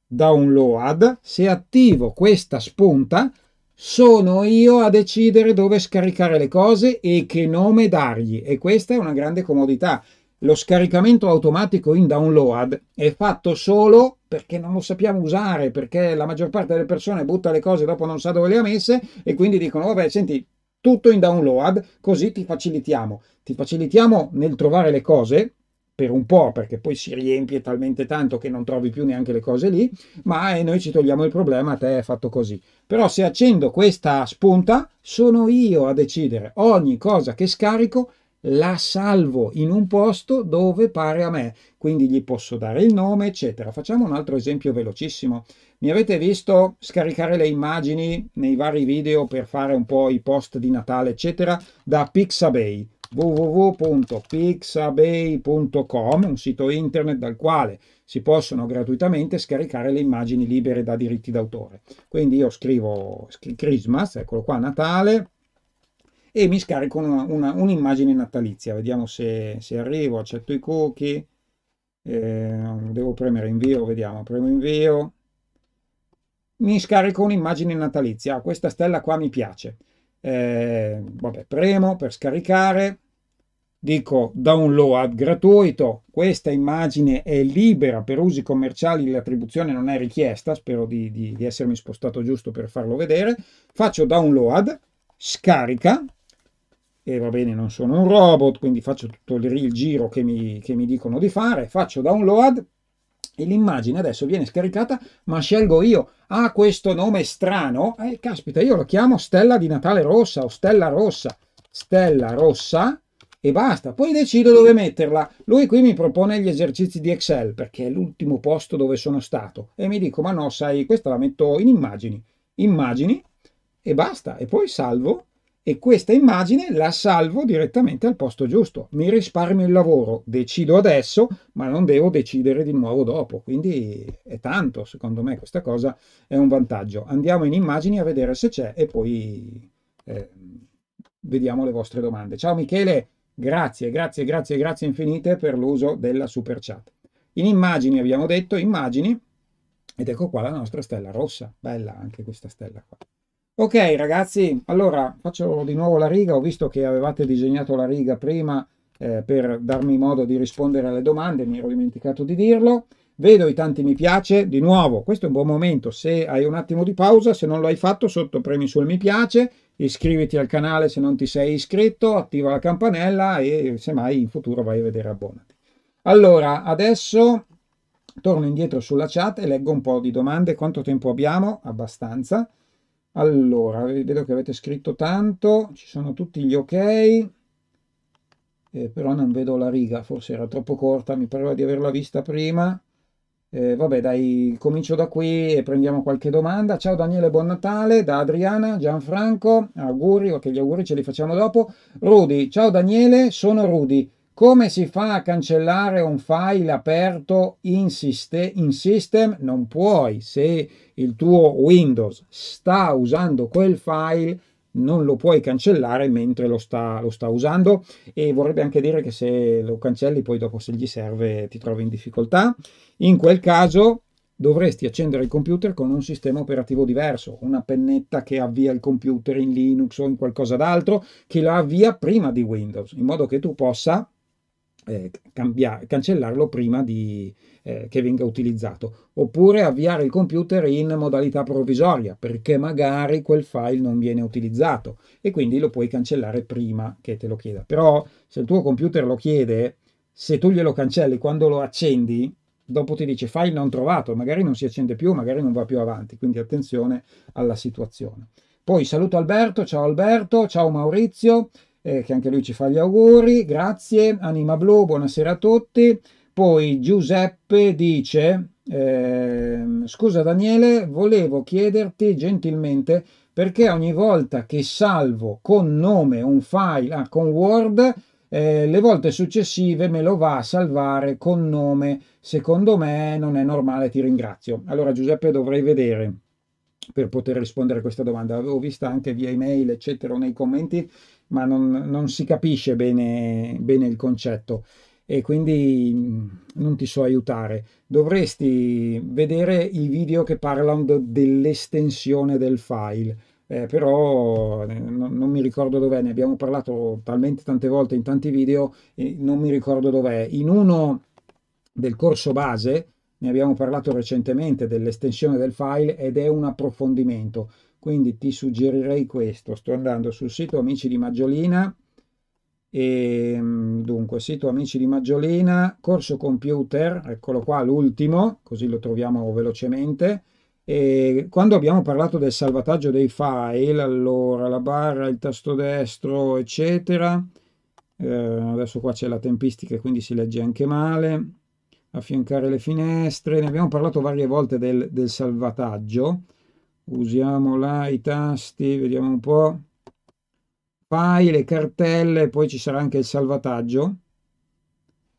download, se attivo questa spunta, sono io a decidere dove scaricare le cose e che nome dargli e questa è una grande comodità lo scaricamento automatico in download è fatto solo perché non lo sappiamo usare, perché la maggior parte delle persone butta le cose e dopo non sa dove le ha messe e quindi dicono vabbè senti tutto in download così ti facilitiamo, ti facilitiamo nel trovare le cose per un po' perché poi si riempie talmente tanto che non trovi più neanche le cose lì, ma eh, noi ci togliamo il problema, te è fatto così. Però se accendo questa spunta sono io a decidere ogni cosa che scarico la salvo in un posto dove pare a me, quindi gli posso dare il nome, eccetera. Facciamo un altro esempio velocissimo. Mi avete visto scaricare le immagini nei vari video per fare un po' i post di Natale, eccetera, da Pixabay www.pixabay.com, un sito internet dal quale si possono gratuitamente scaricare le immagini libere da diritti d'autore. Quindi io scrivo Christmas, eccolo qua, Natale, e mi scarico un'immagine natalizia. Vediamo se, se, arrivo, accetto i cookie, eh, devo premere invio, vediamo, premo invio. Mi scarico un'immagine natalizia, ah, questa stella qua mi piace. Eh, vabbè, premo per scaricare, dico download gratuito, questa immagine è libera per usi commerciali, l'attribuzione non è richiesta, spero di, di, di essermi spostato giusto per farlo vedere, faccio download, scarica, e va bene, non sono un robot, quindi faccio tutto il giro che mi, che mi dicono di fare, faccio download e l'immagine adesso viene scaricata, ma scelgo io, ha ah, questo nome strano, e eh, caspita, io lo chiamo Stella di Natale Rossa o Stella Rossa, Stella Rossa, e basta. Poi decido dove metterla. Lui qui mi propone gli esercizi di Excel perché è l'ultimo posto dove sono stato e mi dico ma no, sai, questa la metto in immagini, immagini e basta e poi salvo e questa immagine la salvo direttamente al posto giusto. Mi risparmio il lavoro, decido adesso, ma non devo decidere di nuovo dopo. Quindi è tanto, secondo me questa cosa è un vantaggio. Andiamo in immagini a vedere se c'è e poi eh, vediamo le vostre domande. Ciao Michele, grazie, grazie, grazie, grazie infinite per l'uso della super chat. In immagini abbiamo detto, immagini, ed ecco qua la nostra stella rossa, bella anche questa stella qua. Ok ragazzi, allora faccio di nuovo la riga, ho visto che avevate disegnato la riga prima eh, per darmi modo di rispondere alle domande, mi ero dimenticato di dirlo. Vedo i tanti mi piace, di nuovo, questo è un buon momento, se hai un attimo di pausa, se non lo hai fatto, sotto premi sul mi piace, iscriviti al canale se non ti sei iscritto, attiva la campanella e semmai in futuro vai a vedere abbonati. Allora, adesso torno indietro sulla chat e leggo un po' di domande. Quanto tempo abbiamo? Abbastanza. Allora, vedo che avete scritto tanto, ci sono tutti gli ok, eh, però non vedo la riga, forse era troppo corta, mi pareva di averla vista prima. Eh, vabbè dai, comincio da qui e prendiamo qualche domanda. Ciao Daniele, buon Natale da Adriana, Gianfranco, auguri, ok gli auguri ce li facciamo dopo. Rudy, ciao Daniele, sono Rudy. Come si fa a cancellare un file aperto in, syste in, system? Non puoi, se il tuo Windows sta usando quel file non lo puoi cancellare mentre lo sta, lo sta usando e vorrebbe anche dire che se lo cancelli poi dopo se gli serve ti trovi in difficoltà. In quel caso dovresti accendere il computer con un sistema operativo diverso, una pennetta che avvia il computer in Linux o in qualcosa d'altro che la avvia prima di Windows, in modo che tu possa eh, cambia, cancellarlo prima di, eh, che venga utilizzato, oppure avviare il computer in modalità provvisoria perché magari quel file non viene utilizzato e quindi lo puoi cancellare prima che te lo chieda. Però se il tuo computer lo chiede, se tu glielo cancelli quando lo accendi, dopo ti dice file non trovato, magari non si accende più, magari non va più avanti, quindi attenzione alla situazione. Poi saluto Alberto, ciao Alberto, ciao Maurizio, eh, che anche lui ci fa gli auguri, grazie, Anima Blu, buonasera a tutti. Poi Giuseppe dice, eh, scusa Daniele, volevo chiederti gentilmente perché ogni volta che salvo con nome un file ah, con Word, eh, le volte successive me lo va a salvare con nome. Secondo me non è normale, ti ringrazio. Allora Giuseppe dovrei vedere per poter rispondere a questa domanda. L'avevo vista anche via email, eccetera, nei commenti ma non, non si capisce bene, bene il concetto e quindi mm, non ti so aiutare. Dovresti vedere i video che parlano dell'estensione del file. Eh, però eh, non, non mi ricordo dov'è, ne abbiamo parlato talmente tante volte in tanti video, eh, non mi ricordo dov'è. In uno del corso base ne abbiamo parlato recentemente dell'estensione del file ed è un approfondimento. Quindi ti suggerirei questo. Sto andando sul sito Amici di Maggiolina. E, ehm, dunque, sito Amici di Maggiolina, corso computer, eccolo qua, l'ultimo, così lo troviamo velocemente. E quando abbiamo parlato del salvataggio dei file, allora la barra, il tasto destro, eccetera, eh, adesso qua c'è la tempistica quindi si legge anche male, affiancare le finestre, ne abbiamo parlato varie volte del, del salvataggio usiamo là i tasti, vediamo un po', file, cartelle, poi ci sarà anche il salvataggio.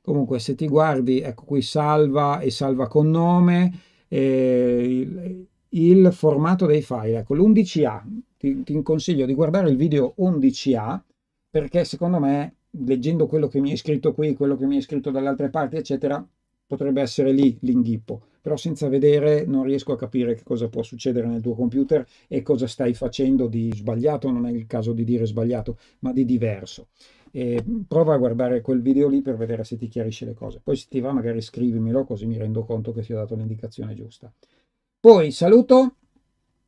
Comunque se ti guardi, ecco qui salva e salva con nome, eh, il, il, formato dei file, ecco l'11A, ti, ti consiglio di guardare il video 11A perché secondo me leggendo quello che mi è scritto qui, quello che mi è scritto dalle altre parti, eccetera, potrebbe essere lì l'inghippo però senza vedere non riesco a capire che cosa può succedere nel tuo computer e cosa stai facendo di sbagliato, non è il caso di dire sbagliato, ma di diverso. E prova a guardare quel video lì per vedere se ti chiarisce le cose. Poi se ti va magari scrivimelo così mi rendo conto che ti ho dato l'indicazione giusta. Poi saluto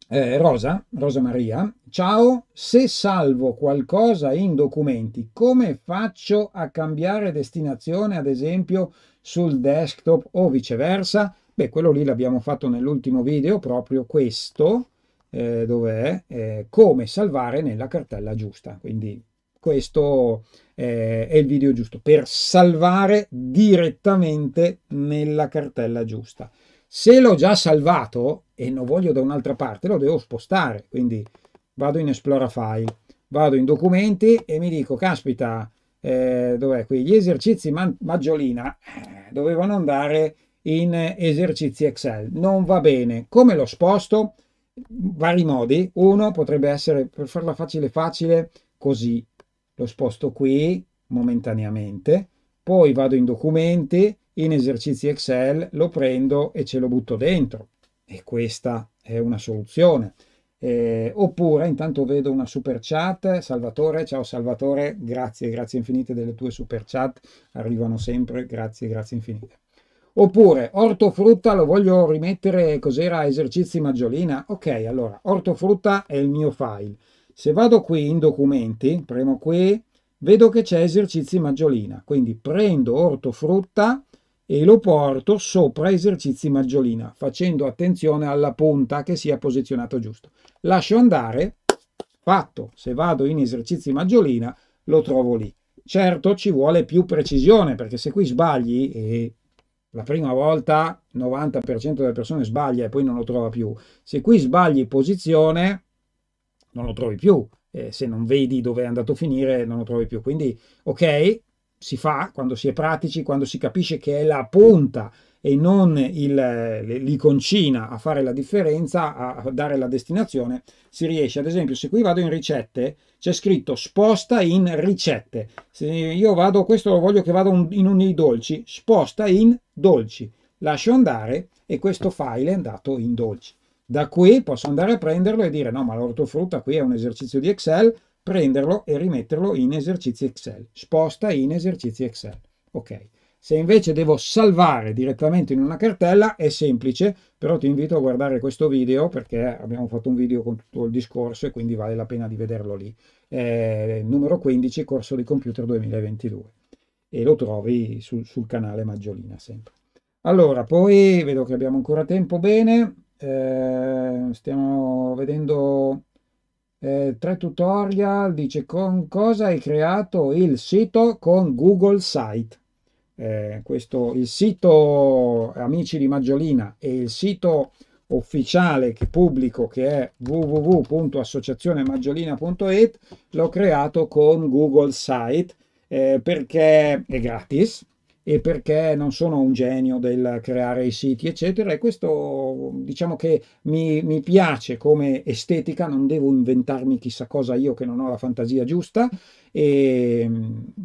eh, Rosa, Rosa Maria, ciao, se salvo qualcosa in documenti, come faccio a cambiare destinazione, ad esempio sul desktop o viceversa? Beh, quello lì l'abbiamo fatto nell'ultimo video, proprio questo, eh, è eh, come salvare nella cartella giusta. Quindi questo eh, è il video giusto, per salvare direttamente nella cartella giusta. Se l'ho già salvato e lo voglio da un'altra parte, lo devo spostare, quindi vado in Esplora File, vado in Documenti e mi dico, caspita, eh, dov'è qui? Gli esercizi man- maggiolina eh, dovevano andare in esercizi Excel. Non va bene. Come lo sposto? Vari modi. Uno potrebbe essere, per farla facile facile, così. Lo sposto qui momentaneamente, poi vado in documenti, in esercizi Excel, lo prendo e ce lo butto dentro. E questa è una soluzione. Eh, oppure intanto vedo una super chat, Salvatore, ciao Salvatore, grazie, grazie infinite delle tue super chat, arrivano sempre, grazie, grazie infinite. Oppure ortofrutta lo voglio rimettere, cos'era, esercizi maggiolina? Ok, allora, ortofrutta è il mio file. Se vado qui in documenti, premo qui, vedo che c'è esercizi maggiolina. Quindi prendo ortofrutta e lo porto sopra esercizi maggiolina, facendo attenzione alla punta che sia posizionato giusto. Lascio andare, fatto. Se vado in esercizi maggiolina, lo trovo lì. Certo ci vuole più precisione, perché se qui sbagli e la prima volta il 90% delle persone sbaglia e poi non lo trova più. Se qui sbagli posizione, non lo trovi più. Eh, se non vedi dove è andato a finire, non lo trovi più. Quindi, ok, si fa quando si è pratici, quando si capisce che è la punta e non l'iconcina a fare la differenza, a dare la destinazione, si riesce, ad esempio, se qui vado in ricette, c'è scritto sposta in ricette. Se io vado, questo lo voglio che vada in un dolci, sposta in dolci. Lascio andare e questo file è andato in dolci. Da qui posso andare a prenderlo e dire no, ma l'ortofrutta qui è un esercizio di Excel, prenderlo e rimetterlo in esercizi Excel. Sposta in esercizi Excel. Ok. Se invece devo salvare direttamente in una cartella è semplice, però ti invito a guardare questo video perché abbiamo fatto un video con tutto il discorso e quindi vale la pena di vederlo lì. Eh, numero 15, corso di computer 2022. E lo trovi sul, sul canale Maggiolina sempre. Allora, poi vedo che abbiamo ancora tempo bene. Eh, stiamo vedendo eh, tre tutorial. Dice con cosa hai creato il sito con Google Site. Eh, questo, il sito Amici di Maggiolina e il sito ufficiale che pubblico che è www.associazionemaggiolina.it l'ho creato con Google Site eh, perché è gratis e perché non sono un genio del creare i siti, eccetera. E questo diciamo che mi, mi, piace come estetica, non devo inventarmi chissà cosa io che non ho la fantasia giusta. E,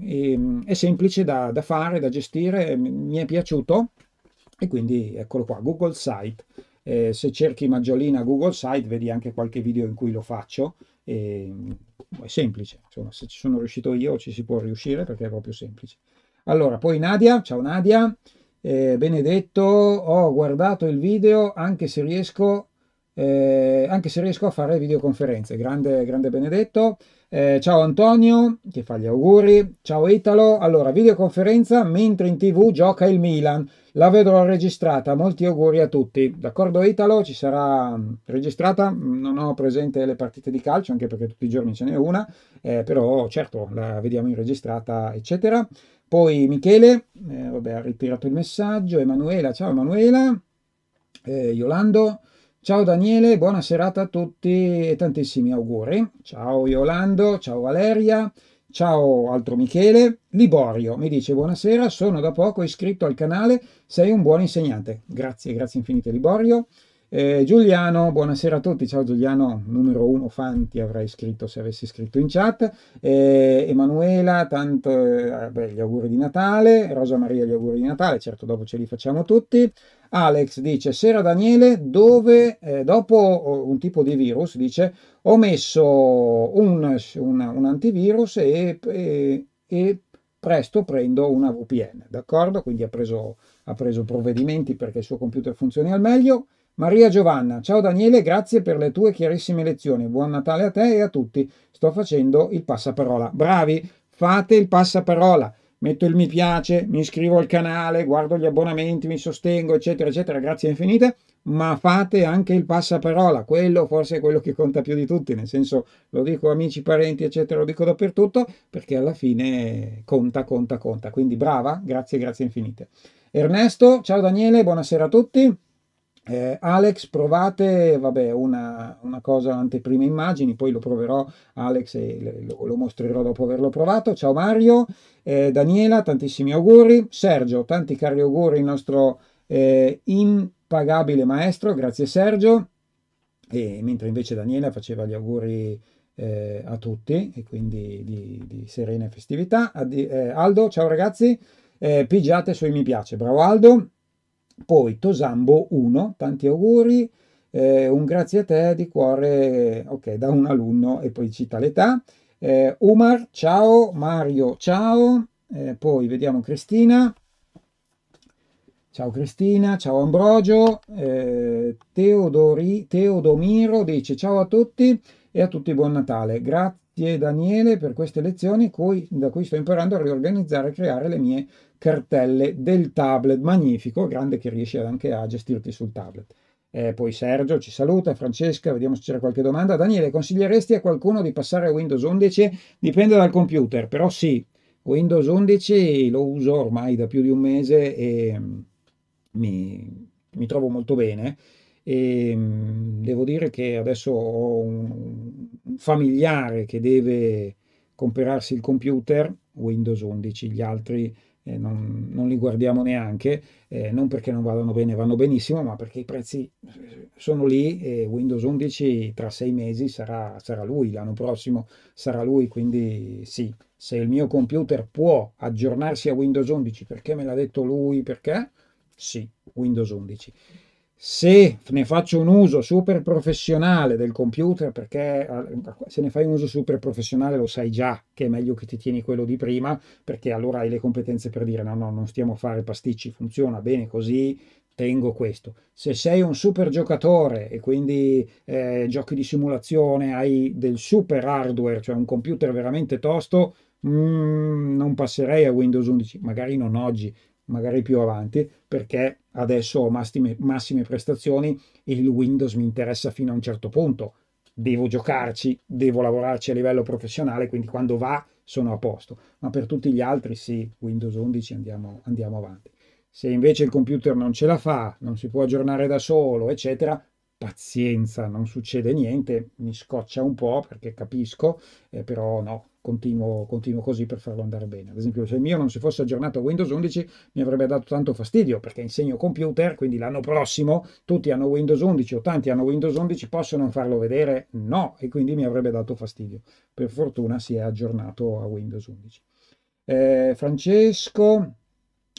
e è semplice da, da fare, da gestire, mi è piaciuto. E quindi eccolo qua, Google Site. Eh, se cerchi Maggiolina Google Site vedi anche qualche video in cui lo faccio. E, è semplice, Insomma, se ci sono riuscito io ci si può riuscire perché è proprio semplice. Allora, poi Nadia, ciao Nadia, eh, Benedetto, ho guardato il video anche se riesco, eh, anche se riesco a fare videoconferenze, grande, grande Benedetto. Eh, ciao Antonio, che fa gli auguri. Ciao Italo. Allora, videoconferenza mentre in tv gioca il Milan. La vedrò registrata. Molti auguri a tutti. D'accordo Italo, ci sarà mm, registrata. Non ho presente le partite di calcio, anche perché tutti i giorni ce n'è una. Eh, però certo, la vediamo in registrata, eccetera. Poi Michele, eh, vabbè, ha ritirato il messaggio. Emanuela, ciao Emanuela. Eh, Yolando, ciao Daniele, buona serata a tutti e tantissimi auguri. Ciao Yolando, ciao Valeria. Ciao altro Michele, Liborio mi dice buonasera, sono da poco iscritto al canale, sei un buon insegnante. Grazie, grazie infinite Liborio. Eh, Giuliano, buonasera a tutti, ciao Giuliano, numero uno fan ti avrei scritto se avessi scritto in chat, eh, Emanuela, tanto, eh, beh, gli auguri di Natale, Rosa Maria gli auguri di Natale, certo dopo ce li facciamo tutti, Alex dice, sera Daniele, dove eh, dopo oh, un tipo di virus, dice, ho messo un, un, un antivirus e, e, e presto prendo una VPN, d'accordo? Quindi ha preso, ha preso provvedimenti perché il suo computer funzioni al meglio. Maria Giovanna, ciao Daniele, grazie per le tue chiarissime lezioni. Buon Natale a te e a tutti. Sto facendo il passaparola. Bravi, fate il passaparola. Metto il mi piace, mi iscrivo al canale, guardo gli abbonamenti, mi sostengo, eccetera, eccetera. Grazie infinite. Ma fate anche il passaparola. Quello forse è quello che conta più di tutti. Nel senso, lo dico amici, parenti, eccetera, lo dico dappertutto perché alla fine conta, conta, conta. Quindi brava, grazie, grazie infinite. Ernesto, ciao Daniele, buonasera a tutti. Eh, Alex, provate vabbè, una, una, cosa anteprima immagini, poi lo proverò Alex e lo, lo mostrerò dopo averlo provato. Ciao Mario, eh, Daniela, tantissimi auguri. Sergio, tanti cari auguri, il nostro eh, impagabile maestro, grazie Sergio. E, mentre invece Daniela faceva gli auguri eh, a tutti e quindi di, di serene festività. Addi, eh, Aldo, ciao ragazzi, eh, pigiate sui mi piace, bravo Aldo. Poi Tosambo 1, tanti auguri, eh, un grazie a te di cuore, ok, da un alunno e poi cita l'età. Eh, Umar, ciao, Mario, ciao, eh, poi vediamo Cristina. Ciao Cristina, ciao Ambrogio, eh, Teodori, Teodomiro dice ciao a tutti e a tutti buon Natale. Grazie Daniele per queste lezioni cui, da cui sto imparando a riorganizzare e creare le mie cartelle del tablet, magnifico, grande che riesci anche a gestirti sul tablet. Eh, poi Sergio ci saluta, Francesca, vediamo se c'era qualche domanda. Daniele, consiglieresti a qualcuno di passare a Windows 11? Dipende dal computer, però sì, Windows 11 lo uso ormai da più di un mese e mm, mi, mi trovo molto bene. E ehm, devo dire che adesso ho un familiare che deve comprarsi il computer Windows 11, gli altri eh, non, non, li guardiamo neanche, eh, non perché non vadano bene, vanno benissimo, ma perché i prezzi eh, sono lì e Windows 11 tra sei mesi sarà, sarà lui, l'anno prossimo sarà lui, quindi sì, se il mio computer può aggiornarsi a Windows 11 perché me l'ha detto lui, perché? Sì, Windows 11 se ne faccio un uso super professionale del computer, perché eh, se ne fai un uso super professionale lo sai già che è meglio che ti tieni quello di prima, perché allora hai le competenze per dire no, no, non stiamo a fare pasticci, funziona bene così, tengo questo. Se sei un super giocatore e quindi eh, giochi di simulazione, hai del super hardware, cioè un computer veramente tosto, mm, non passerei a Windows 11, magari non oggi, magari più avanti, perché adesso ho massime, massime prestazioni e il Windows mi interessa fino a un certo punto. Devo giocarci, devo lavorarci a livello professionale, quindi quando va sono a posto. Ma per tutti gli altri sì, Windows 11 andiamo, andiamo avanti. Se invece il computer non ce la fa, non si può aggiornare da solo, eccetera, pazienza, non succede niente, mi scoccia un po' perché capisco, eh, però no, continuo, continuo così per farlo andare bene. Ad esempio se il mio non si fosse aggiornato a Windows 11 mi avrebbe dato tanto fastidio perché insegno computer, quindi l'anno prossimo tutti hanno Windows 11 o tanti hanno Windows 11, posso non farlo vedere? No, e quindi mi avrebbe dato fastidio. Per fortuna si è aggiornato a Windows 11. Eh, Francesco,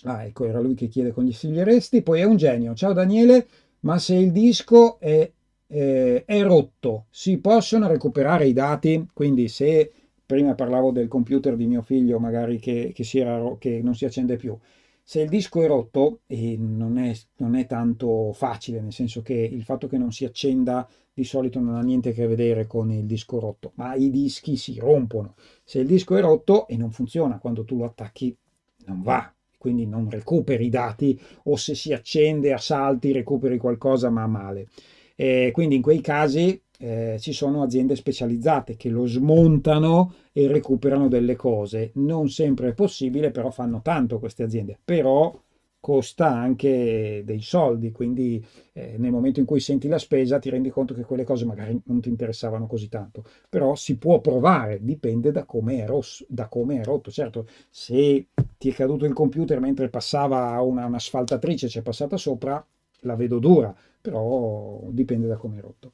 ah ecco era lui che chiede con gli siglieresti, poi è un genio, ciao Daniele, ma se il disco è, è, eh, è, rotto si possono recuperare i dati? Quindi se prima parlavo del computer di mio figlio magari che, che, si era, che non si accende più, se il disco è rotto e non è, non è, tanto facile, nel senso che il fatto che non si accenda di solito non ha niente a che vedere con il disco rotto, ma i dischi si rompono. Se il disco è rotto e non funziona quando tu lo attacchi, non va, quindi non recuperi i dati o se si accende a salti recuperi qualcosa ma male. E quindi in quei casi eh, ci sono aziende specializzate che lo smontano e recuperano delle cose. Non sempre è possibile, però fanno tanto queste aziende. Però costa anche dei soldi, quindi eh, nel momento in cui senti la spesa ti rendi conto che quelle cose magari non ti interessavano così tanto, però si può provare, dipende da come è, rosso, da come è rotto. Certo, se ti è caduto il computer mentre passava una, un'asfaltatrice, ci è passata sopra, la vedo dura, però dipende da come è rotto.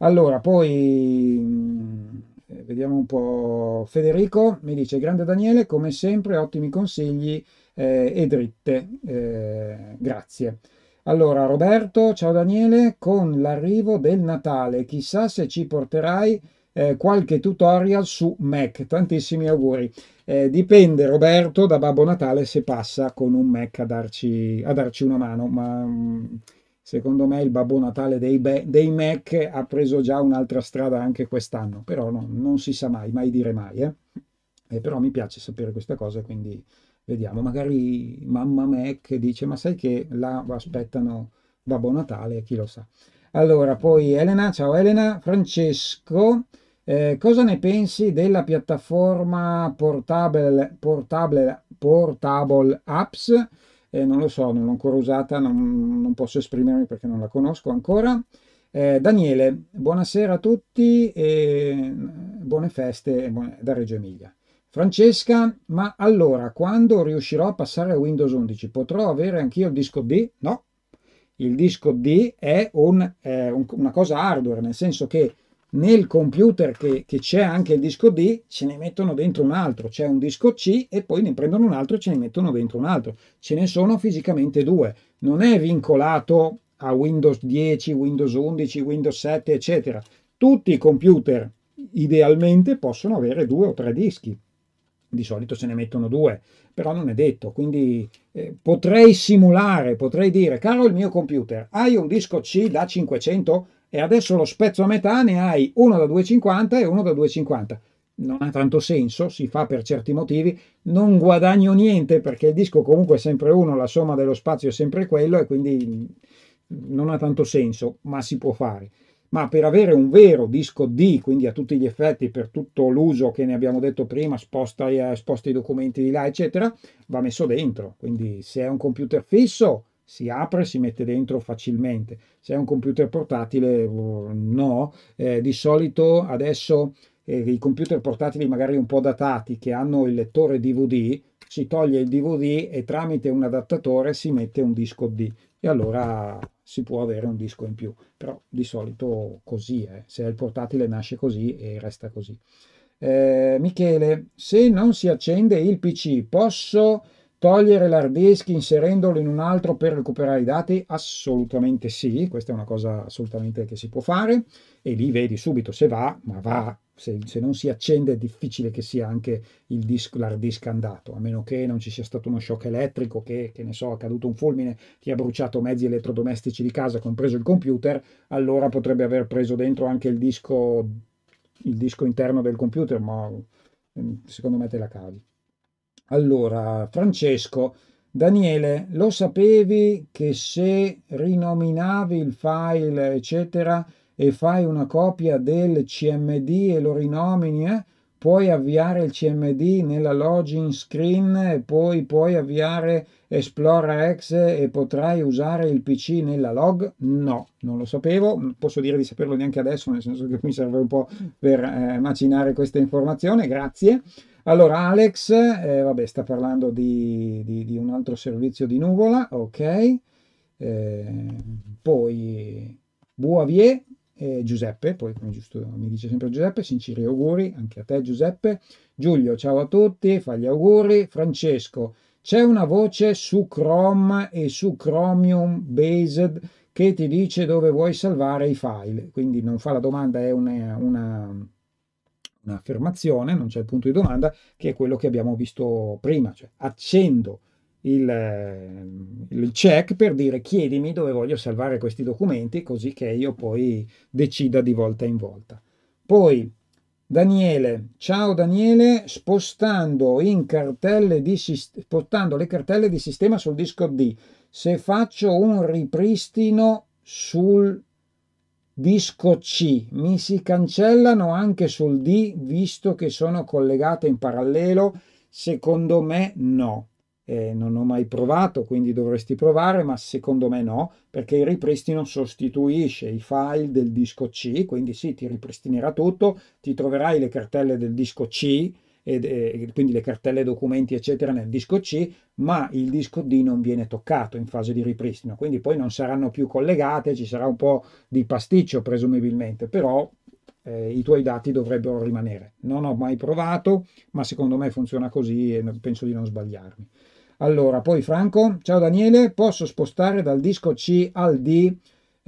Allora, poi mm, vediamo un po'. Federico mi dice: Grande Daniele, come sempre, ottimi consigli eh, e dritte. Eh, grazie. Allora, Roberto, ciao Daniele, con l'arrivo del Natale, chissà se ci porterai eh, qualche tutorial su Mac. Tantissimi auguri. Eh, dipende, Roberto, da Babbo Natale se passa con un Mac a darci, a darci una mano, ma mh, mm, secondo me il Babbo Natale dei, dei, Mac ha preso già un'altra strada anche quest'anno, però no, non si sa mai, mai dire mai. Eh? E eh, però mi piace sapere questa cosa, quindi vediamo. Magari mamma Mac dice, ma sai che là aspettano Babbo Natale, chi lo sa. Allora, poi Elena, ciao Elena, Francesco. Eh, cosa ne pensi della piattaforma Portable, portable, portable Apps? eh, non lo so, non l'ho ancora usata, non, non, posso esprimermi perché non la conosco ancora. Eh, Daniele, buonasera a tutti e eh, buone feste da Reggio Emilia. Francesca, ma allora quando riuscirò a passare a Windows 11 potrò avere anch'io il disco D? No, il disco D è un, eh, un, una cosa hardware, nel senso che nel computer che, che c'è anche il disco D ce ne mettono dentro un altro, c'è un disco C e poi ne prendono un altro e ce ne mettono dentro un altro. Ce ne sono fisicamente due, non è vincolato a Windows 10, Windows 11, Windows 7, eccetera. Tutti i computer idealmente possono avere due o tre dischi. Di solito se ne mettono due, però non è detto. Quindi eh, potrei simulare, potrei dire, caro il mio computer, hai un disco C da 500? e adesso lo spezzo a metà, ne hai uno da 2,50 e uno da 2,50. Non ha tanto senso, si fa per certi motivi, non guadagno niente perché il disco comunque è sempre uno, la somma dello spazio è sempre quello e quindi mm, non ha tanto senso, ma si può fare. Ma per avere un vero disco D, quindi a tutti gli effetti, per tutto l'uso che ne abbiamo detto prima, sposta, eh, sposta i documenti di là, eccetera, va messo dentro. Quindi se è un computer fisso, si apre e si mette dentro facilmente. Se è un computer portatile, oh, no. Eh, di solito adesso eh, i computer portatili magari un po' datati che hanno il lettore DVD, si toglie il DVD e tramite un adattatore si mette un disco D e allora si può avere un disco in più. Però di solito così è. Eh. Se il portatile nasce così e resta così. Eh, Michele, se non si accende il PC, posso Togliere l'hard disk inserendolo in un altro per recuperare i dati? Assolutamente sì, questa è una cosa assolutamente che si può fare e lì vedi subito se va, ma va, se, se non si accende è difficile che sia anche l'hard disk andato, a meno che non ci sia stato uno shock elettrico, che, che ne so, è caduto un fulmine, ti ha bruciato mezzi elettrodomestici di casa, compreso il computer, allora potrebbe aver preso dentro anche il disco, il disco interno del computer, ma mm, secondo me te la cavi. Allora, Francesco, Daniele, lo sapevi che se rinominavi il file, eccetera, e fai una copia del CMD e lo rinomini, eh, puoi avviare il CMD nella login screen e poi puoi avviare ExploraX e potrai usare il PC nella log? No, non lo sapevo, posso dire di saperlo neanche adesso, nel senso che mi serve un po' per eh, macinare questa informazione, grazie. Allora, Alex, eh, vabbè, sta parlando di, di, di, un altro servizio di nuvola, ok. Eh, poi Boavier, eh, Giuseppe, poi come giusto mi dice sempre Giuseppe, sinceri auguri anche a te Giuseppe. Giulio, ciao a tutti, fa gli auguri. Francesco, c'è una voce su Chrome e su Chromium Based che ti dice dove vuoi salvare i file, quindi non fa la domanda, è una, una un'affermazione, non c'è il punto di domanda, che è quello che abbiamo visto prima, cioè accendo il, eh, il, check per dire chiedimi dove voglio salvare questi documenti così che io poi decida di volta in volta. Poi Daniele, ciao Daniele, spostando, in cartelle di, spostando le cartelle di sistema sul disco D, se faccio un ripristino sul Disco C, mi si cancellano anche sul D visto che sono collegate in parallelo? Secondo me no. Eh, non ho mai provato, quindi dovresti provare, ma secondo me no, perché il ripristino sostituisce i file del disco C, quindi sì, ti ripristinerà tutto, ti troverai le cartelle del disco C, ed, eh, e, quindi le cartelle documenti eccetera nel disco C, ma il disco D non viene toccato in fase di ripristino, quindi poi non saranno più collegate, ci sarà un po' di pasticcio presumibilmente, però eh, i tuoi dati dovrebbero rimanere. Non ho mai provato, ma secondo me funziona così e penso di non sbagliarmi. Allora, poi Franco, ciao Daniele, posso spostare dal disco C al D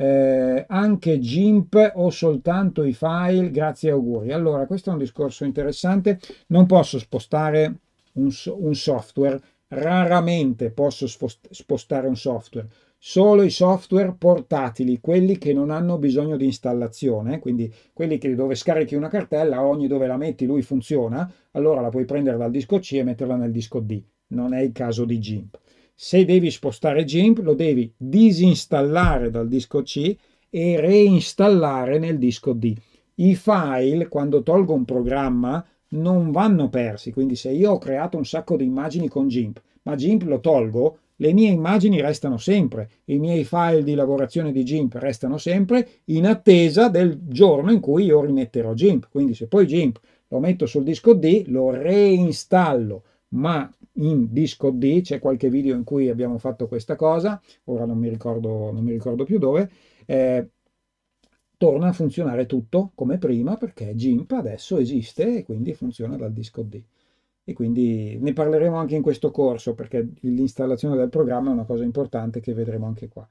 eh, anche GIMP o soltanto i file, grazie e auguri. Allora, questo è un discorso interessante, non posso spostare un, un software, raramente posso spostare un software, solo i software portatili, quelli che non hanno bisogno di installazione, quindi quelli che dove scarichi una cartella, ogni dove la metti lui funziona, allora la puoi prendere dal disco C e metterla nel disco D. Non è il caso di GIMP. Se devi spostare GIMP lo devi disinstallare dal disco C e reinstallare nel disco D. I file, quando tolgo un programma, non vanno persi, quindi se io ho creato un sacco di immagini con GIMP, ma GIMP lo tolgo, le mie immagini restano sempre, i miei file di lavorazione di GIMP restano sempre in attesa del giorno in cui io rimetterò GIMP. Quindi se poi GIMP lo metto sul disco D, lo reinstallo, ma in disco D c'è qualche video in cui abbiamo fatto questa cosa, ora non mi ricordo, non mi ricordo più dove, eh, torna a funzionare tutto come prima perché GIMP adesso esiste e quindi funziona dal disco D. E quindi ne parleremo anche in questo corso perché l'installazione del programma è una cosa importante che vedremo anche qua.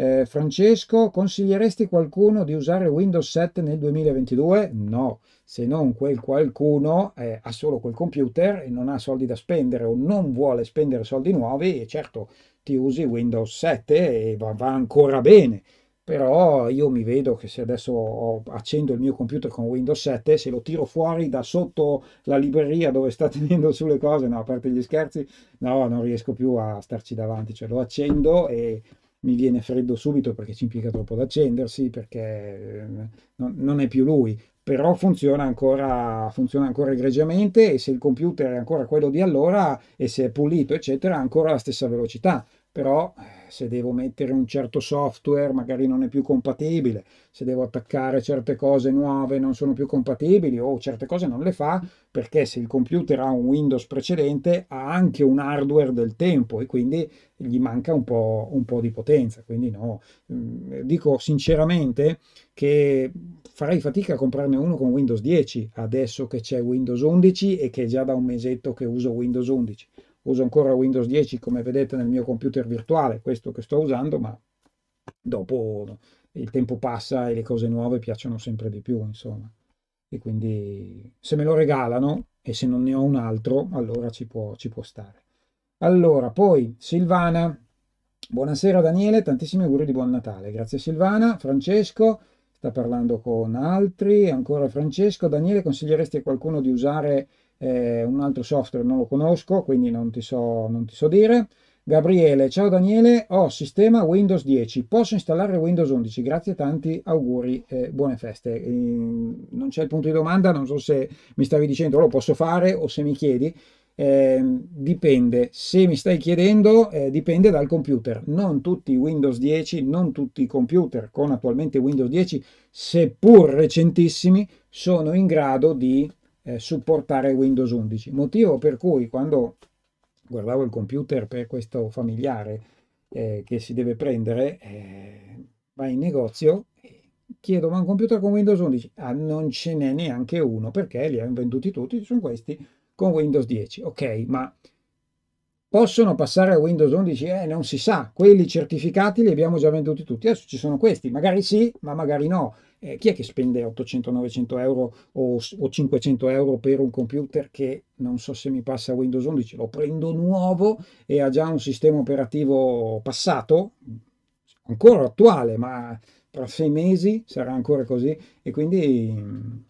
Eh, Francesco, consiglieresti qualcuno di usare Windows 7 nel 2022? No, se non quel qualcuno eh, ha solo quel computer e non ha soldi da spendere o non vuole spendere soldi nuovi, certo ti usi Windows 7 e va, va ancora bene però io mi vedo che se adesso accendo il mio computer con Windows 7, se lo tiro fuori da sotto la libreria dove sta [laughs] tenendo sulle cose, no, a parte gli scherzi, no, non riesco più a starci davanti, cioè lo accendo e mi viene freddo subito perché ci impiega troppo ad accendersi, perché ehm, non, è più lui, però funziona ancora, funziona ancora egregiamente e se il computer è ancora quello di allora e se è pulito, eccetera, ha ancora la stessa velocità però eh, se devo mettere un certo software magari non è più compatibile, se devo attaccare certe cose nuove non sono più compatibili o certe cose non le fa perché se il computer ha un Windows precedente ha anche un hardware del tempo e quindi gli manca un po', un po di potenza, quindi no. Mm, dico sinceramente che farei fatica a comprarne uno con Windows 10 adesso che c'è Windows 11 e che è già da un mesetto che uso Windows 11 uso ancora Windows 10 come vedete nel mio computer virtuale, questo che sto usando, ma dopo il tempo passa e le cose nuove piacciono sempre di più, insomma. E quindi se me lo regalano e se non ne ho un altro, allora ci può, ci può stare. Allora, poi Silvana, buonasera Daniele, tantissimi auguri di buon Natale. Grazie Silvana, Francesco, sta parlando con altri, ancora Francesco, Daniele consiglieresti a qualcuno di usare eh, un altro software non lo conosco, quindi non ti, so, non ti so dire. Gabriele, ciao Daniele, ho sistema Windows 10, posso installare Windows 11? Grazie tanti, auguri e buone feste. E non c'è il punto di domanda, non so se mi stavi dicendo lo posso fare o se mi chiedi. Eh, dipende, se mi stai chiedendo eh, dipende dal computer, non tutti i Windows 10, non tutti i computer con attualmente Windows 10, seppur recentissimi, sono in grado di eh, supportare Windows 11. Motivo per cui quando guardavo il computer per questo familiare eh, che si deve prendere, eh, vai in negozio e chiedo ma un computer con Windows 11? Ah, non ce n'è neanche uno perché li hanno venduti tutti, sono questi con Windows 10. Ok, ma possono passare a Windows 11? Eh, non si sa, quelli certificati li abbiamo già venduti tutti, adesso ci sono questi, magari sì, ma magari no eh, chi è che spende 800-900 euro o, o 500 euro per un computer che non so se mi passa Windows 11, lo prendo nuovo e ha già un sistema operativo passato, ancora attuale, ma tra sei mesi sarà ancora così e quindi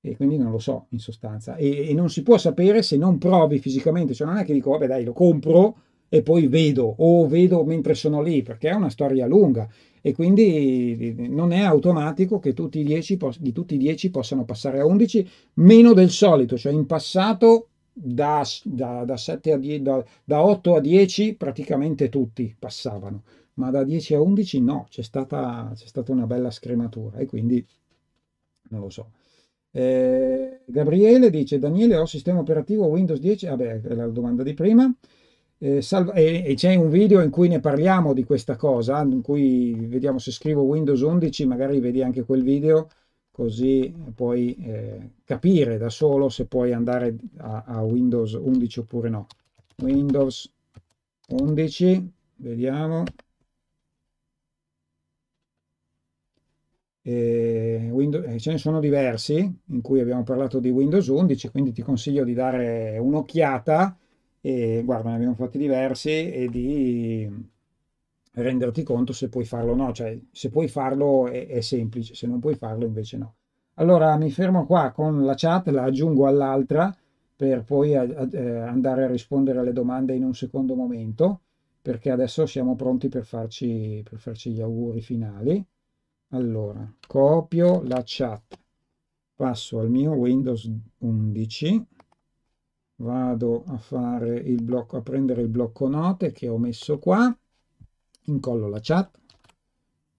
e quindi non lo so in sostanza e, e, non si può sapere se non provi fisicamente cioè non è che dico vabbè dai lo compro e poi vedo o vedo mentre sono lì, perché è una storia lunga e quindi non è automatico che tutti i poss- di tutti i 10 possano passare a 11, meno del solito, cioè in passato da, da, da, 10, da, 8 a 10 praticamente tutti passavano, ma da 10 a 11 no, c'è stata, c'è stata una bella scrematura e quindi non lo so. Eh, Gabriele dice Daniele ho sistema operativo Windows 10, vabbè è la domanda di prima, eh, e, e c'è un video in cui ne parliamo di questa cosa, in cui vediamo se scrivo Windows 11, magari vedi anche quel video, così puoi eh, capire da solo se puoi andare a, a Windows 11 oppure no. Windows 11, vediamo. Eh, Windows, eh, ce ne sono diversi in cui abbiamo parlato di Windows 11, quindi ti consiglio di dare un'occhiata e guarda ne abbiamo fatti diversi e di renderti conto se puoi farlo o no, cioè se puoi farlo è, è, semplice, se non puoi farlo invece no. Allora mi fermo qua con la chat, la aggiungo all'altra per poi a, a, eh, andare a rispondere alle domande in un secondo momento, perché adesso siamo pronti per farci, per farci gli auguri finali. Allora, copio la chat, passo al mio Windows 11 vado a fare il blocco a prendere il blocco note che ho messo qua incollo la chat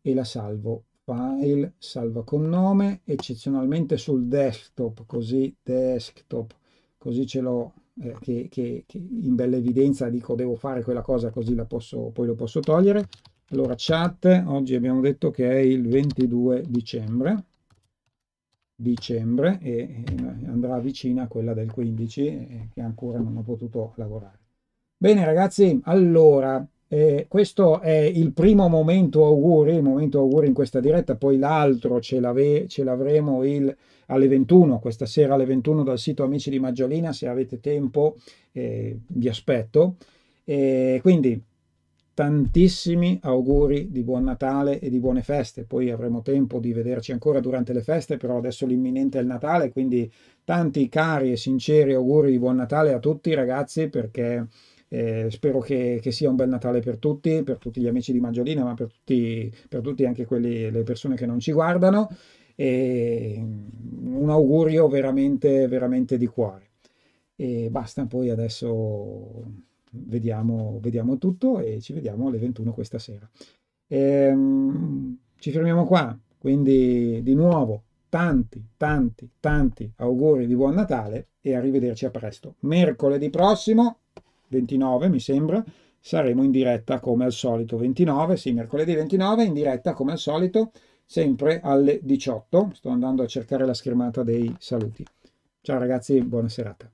e la salvo file salva con nome eccezionalmente sul desktop così desktop così ce l'ho eh, che, che, che, in bella evidenza dico devo fare quella cosa così la posso poi lo posso togliere allora chat oggi abbiamo detto che è il 22 dicembre dicembre e andrà vicina a quella del 15 eh, che ancora non ho potuto lavorare. Bene ragazzi, allora eh, questo è il primo momento auguri, il momento auguri in questa diretta, poi l'altro ce, ce l'avremo il, alle 21, questa sera alle 21 dal sito Amici di Maggiolina, se avete tempo eh, vi aspetto. Eh, quindi tantissimi auguri di buon Natale e di buone feste. Poi avremo tempo di vederci ancora durante le feste, però adesso l'imminente è il Natale, quindi tanti cari e sinceri auguri di buon Natale a tutti ragazzi perché eh, spero che, che, sia un bel Natale per tutti, per tutti gli amici di Maggiolina, ma per tutti, per tutti anche quelli, le persone che non ci guardano. E mm, un augurio veramente, veramente di cuore. E basta, poi adesso vediamo, vediamo tutto e ci vediamo alle 21 questa sera. Ehm, ci fermiamo qua, quindi di nuovo tanti, tanti, tanti auguri di buon Natale e arrivederci a presto. Mercoledì prossimo, 29 mi sembra, saremo in diretta come al solito, 29, sì, mercoledì 29 in diretta come al solito, sempre alle 18. Sto andando a cercare la schermata dei saluti. Ciao ragazzi, buona serata.